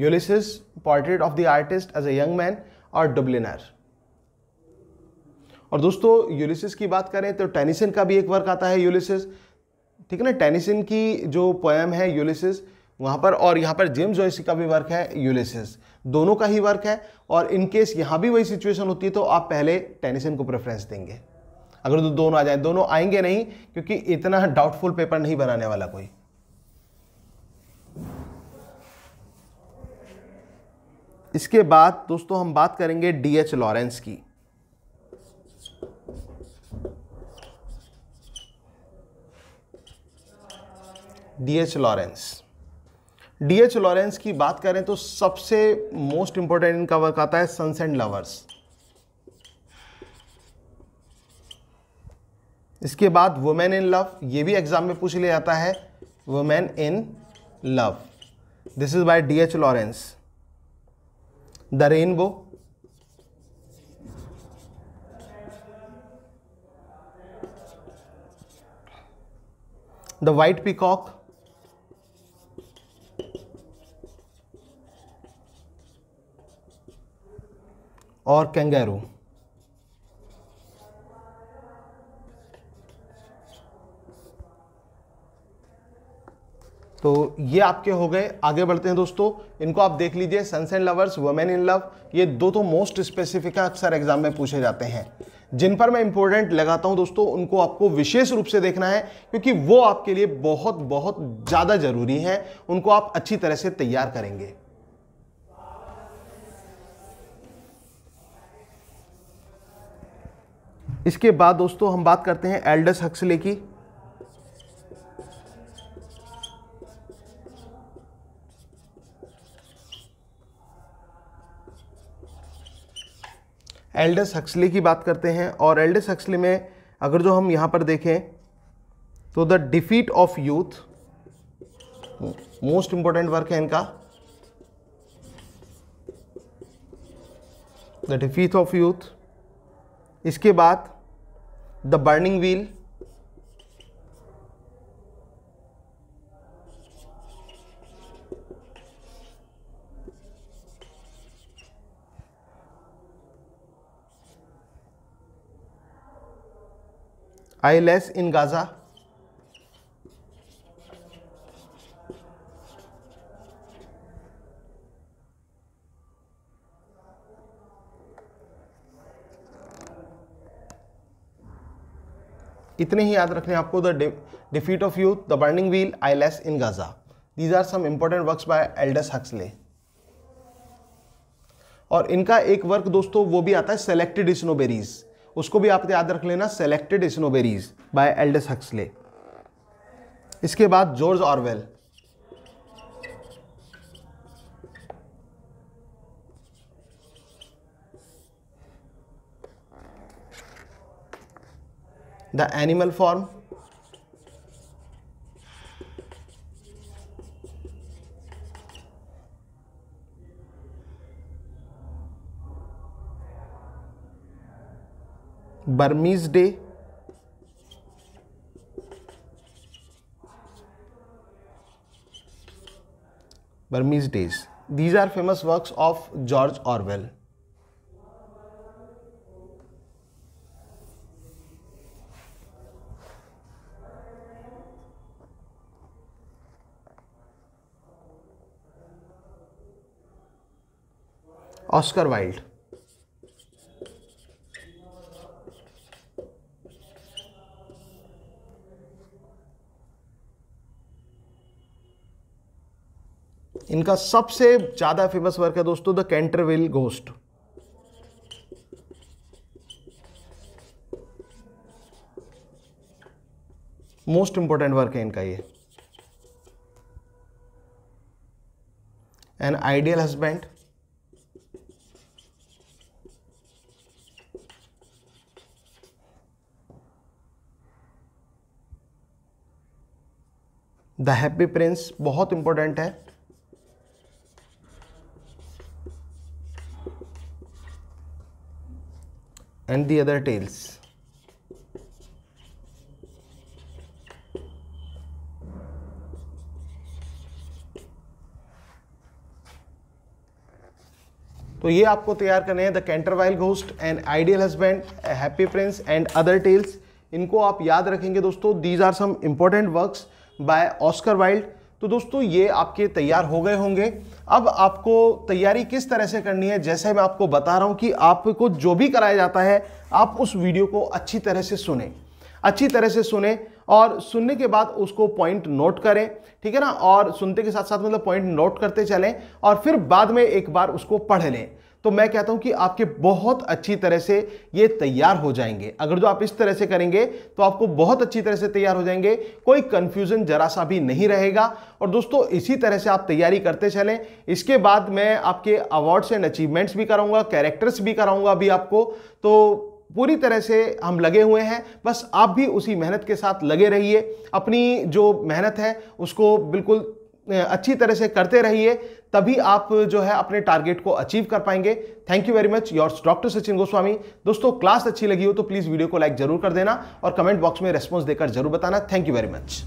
Ulysses, Portrait of the Artist as a Young Man or Dubliners. और दोस्तों Ulysses की बात करें तो Tennyson का भी एक work आता है यूलिसिस ठीक है ना टेनिसन की जो पोएम है यूलिसिस वहाँ पर और यहाँ पर जेम्स जॉयसी का भी वर्क है यूलिसिस दोनों का ही वर्क है और इन केस यहाँ भी वही सिचुएशन होती है तो आप पहले टेनिसन को प्रेफरेंस देंगे अगर तो दोनों आ जाए दोनों आएंगे नहीं क्योंकि इतना डाउटफुल पेपर नहीं बनाने वाला कोई इसके बाद दोस्तों हम बात करेंगे डी एच लॉरेंस की डीएच लॉरेंस डीएच लॉरेंस की बात करें तो सबसे मोस्ट इंपॉर्टेंट इनका वर्क आता है सन्स एंड लवर्स इसके बाद वुमेन इन लव ये भी एग्जाम में पूछ लिया जाता है women in love this is by D H Lawrence the rainbow the white peacock और कैंगरू तो ये आपके हो गए आगे बढ़ते हैं दोस्तों इनको आप देख लीजिए and lovers women in love ये दो तो मोस्ट स्पेसिफिक अक्सर एग्जाम में पूछे जाते हैं जिन पर मैं इंपॉर्टेंट लगाता हूं दोस्तों उनको आपको विशेष रूप से देखना है क्योंकि वो आपके लिए बहुत बहुत ज़्यादा ज़रूरी है उनको आप अच्छी तरह से तैयार करेंगे इसके बाद दोस्तों हम बात करते हैं एल्डस हक्सले की एल्डस हक्सले की बात करते हैं और एल्डस हक्सले में अगर जो हम यहां पर देखें तो the defeat of youth most important work है इनका द डिफीट ऑफ यूथ इसके बाद the burning wheel eyeless in Gaza इतने ही याद रखने आपको the defeat of youth the burning wheel eyeless in Gaza these are some important works by Aldous Huxley और इनका एक वर्क दोस्तों वो भी आता है सेलेक्टेड स्नोबेरीज उसको भी आप याद रख लेना selected snowberries by Aldous Huxley इसके बाद George Orwell the animal form Burmese day Burmese days these are famous works of George Orwell Oscar Wilde इनका सबसे ज़्यादा फेमस वर्क है दोस्तों the Canterville ghost most important work है इनका ये an ideal husband the happy prince बहुत important है एंड दी अदर टेल्स तो ये आपको तैयार करने हैं the Canterville ghost and ideal husband happy prince and other tales इनको आप याद रखेंगे दोस्तों these are some important works by Oscar Wilde तो दोस्तों ये आपके तैयार हो गए होंगे अब आपको तैयारी किस तरह से करनी है जैसे मैं आपको बता रहा हूँ कि आपको जो भी कराया जाता है आप उस वीडियो को अच्छी तरह से सुने अच्छी तरह से सुने और सुनने के बाद उसको पॉइंट नोट करें ठीक है ना और सुनते के साथ साथ मतलब पॉइंट नोट करते चलें और फिर बाद में एक बार उसको पढ़ लें तो मैं कहता हूं कि आपके बहुत अच्छी तरह से ये तैयार हो जाएंगे अगर जो आप इस तरह से करेंगे तो आपको बहुत अच्छी तरह से तैयार हो जाएंगे कोई कंफ्यूजन जरा सा भी नहीं रहेगा और दोस्तों इसी तरह से आप तैयारी करते चलें इसके बाद मैं आपके अवार्ड्स एंड अचीवमेंट्स भी कराऊंगा कैरेक्टर्स भी कराऊंगा अभी आपको तो पूरी तरह से हम लगे हुए हैं बस आप भी उसी मेहनत के साथ लगे रहिए अपनी जो मेहनत है उसको बिल्कुल अच्छी तरह से करते रहिए तभी आप जो है अपने टारगेट को अचीव कर पाएंगे thank you very much yours doctor Sachin Goswami दोस्तों क्लास अच्छी लगी हो तो प्लीज़ वीडियो को लाइक जरूर कर देना और कमेंट बॉक्स में रेस्पॉन्स देकर जरूर बताना थैंक यू वेरी मच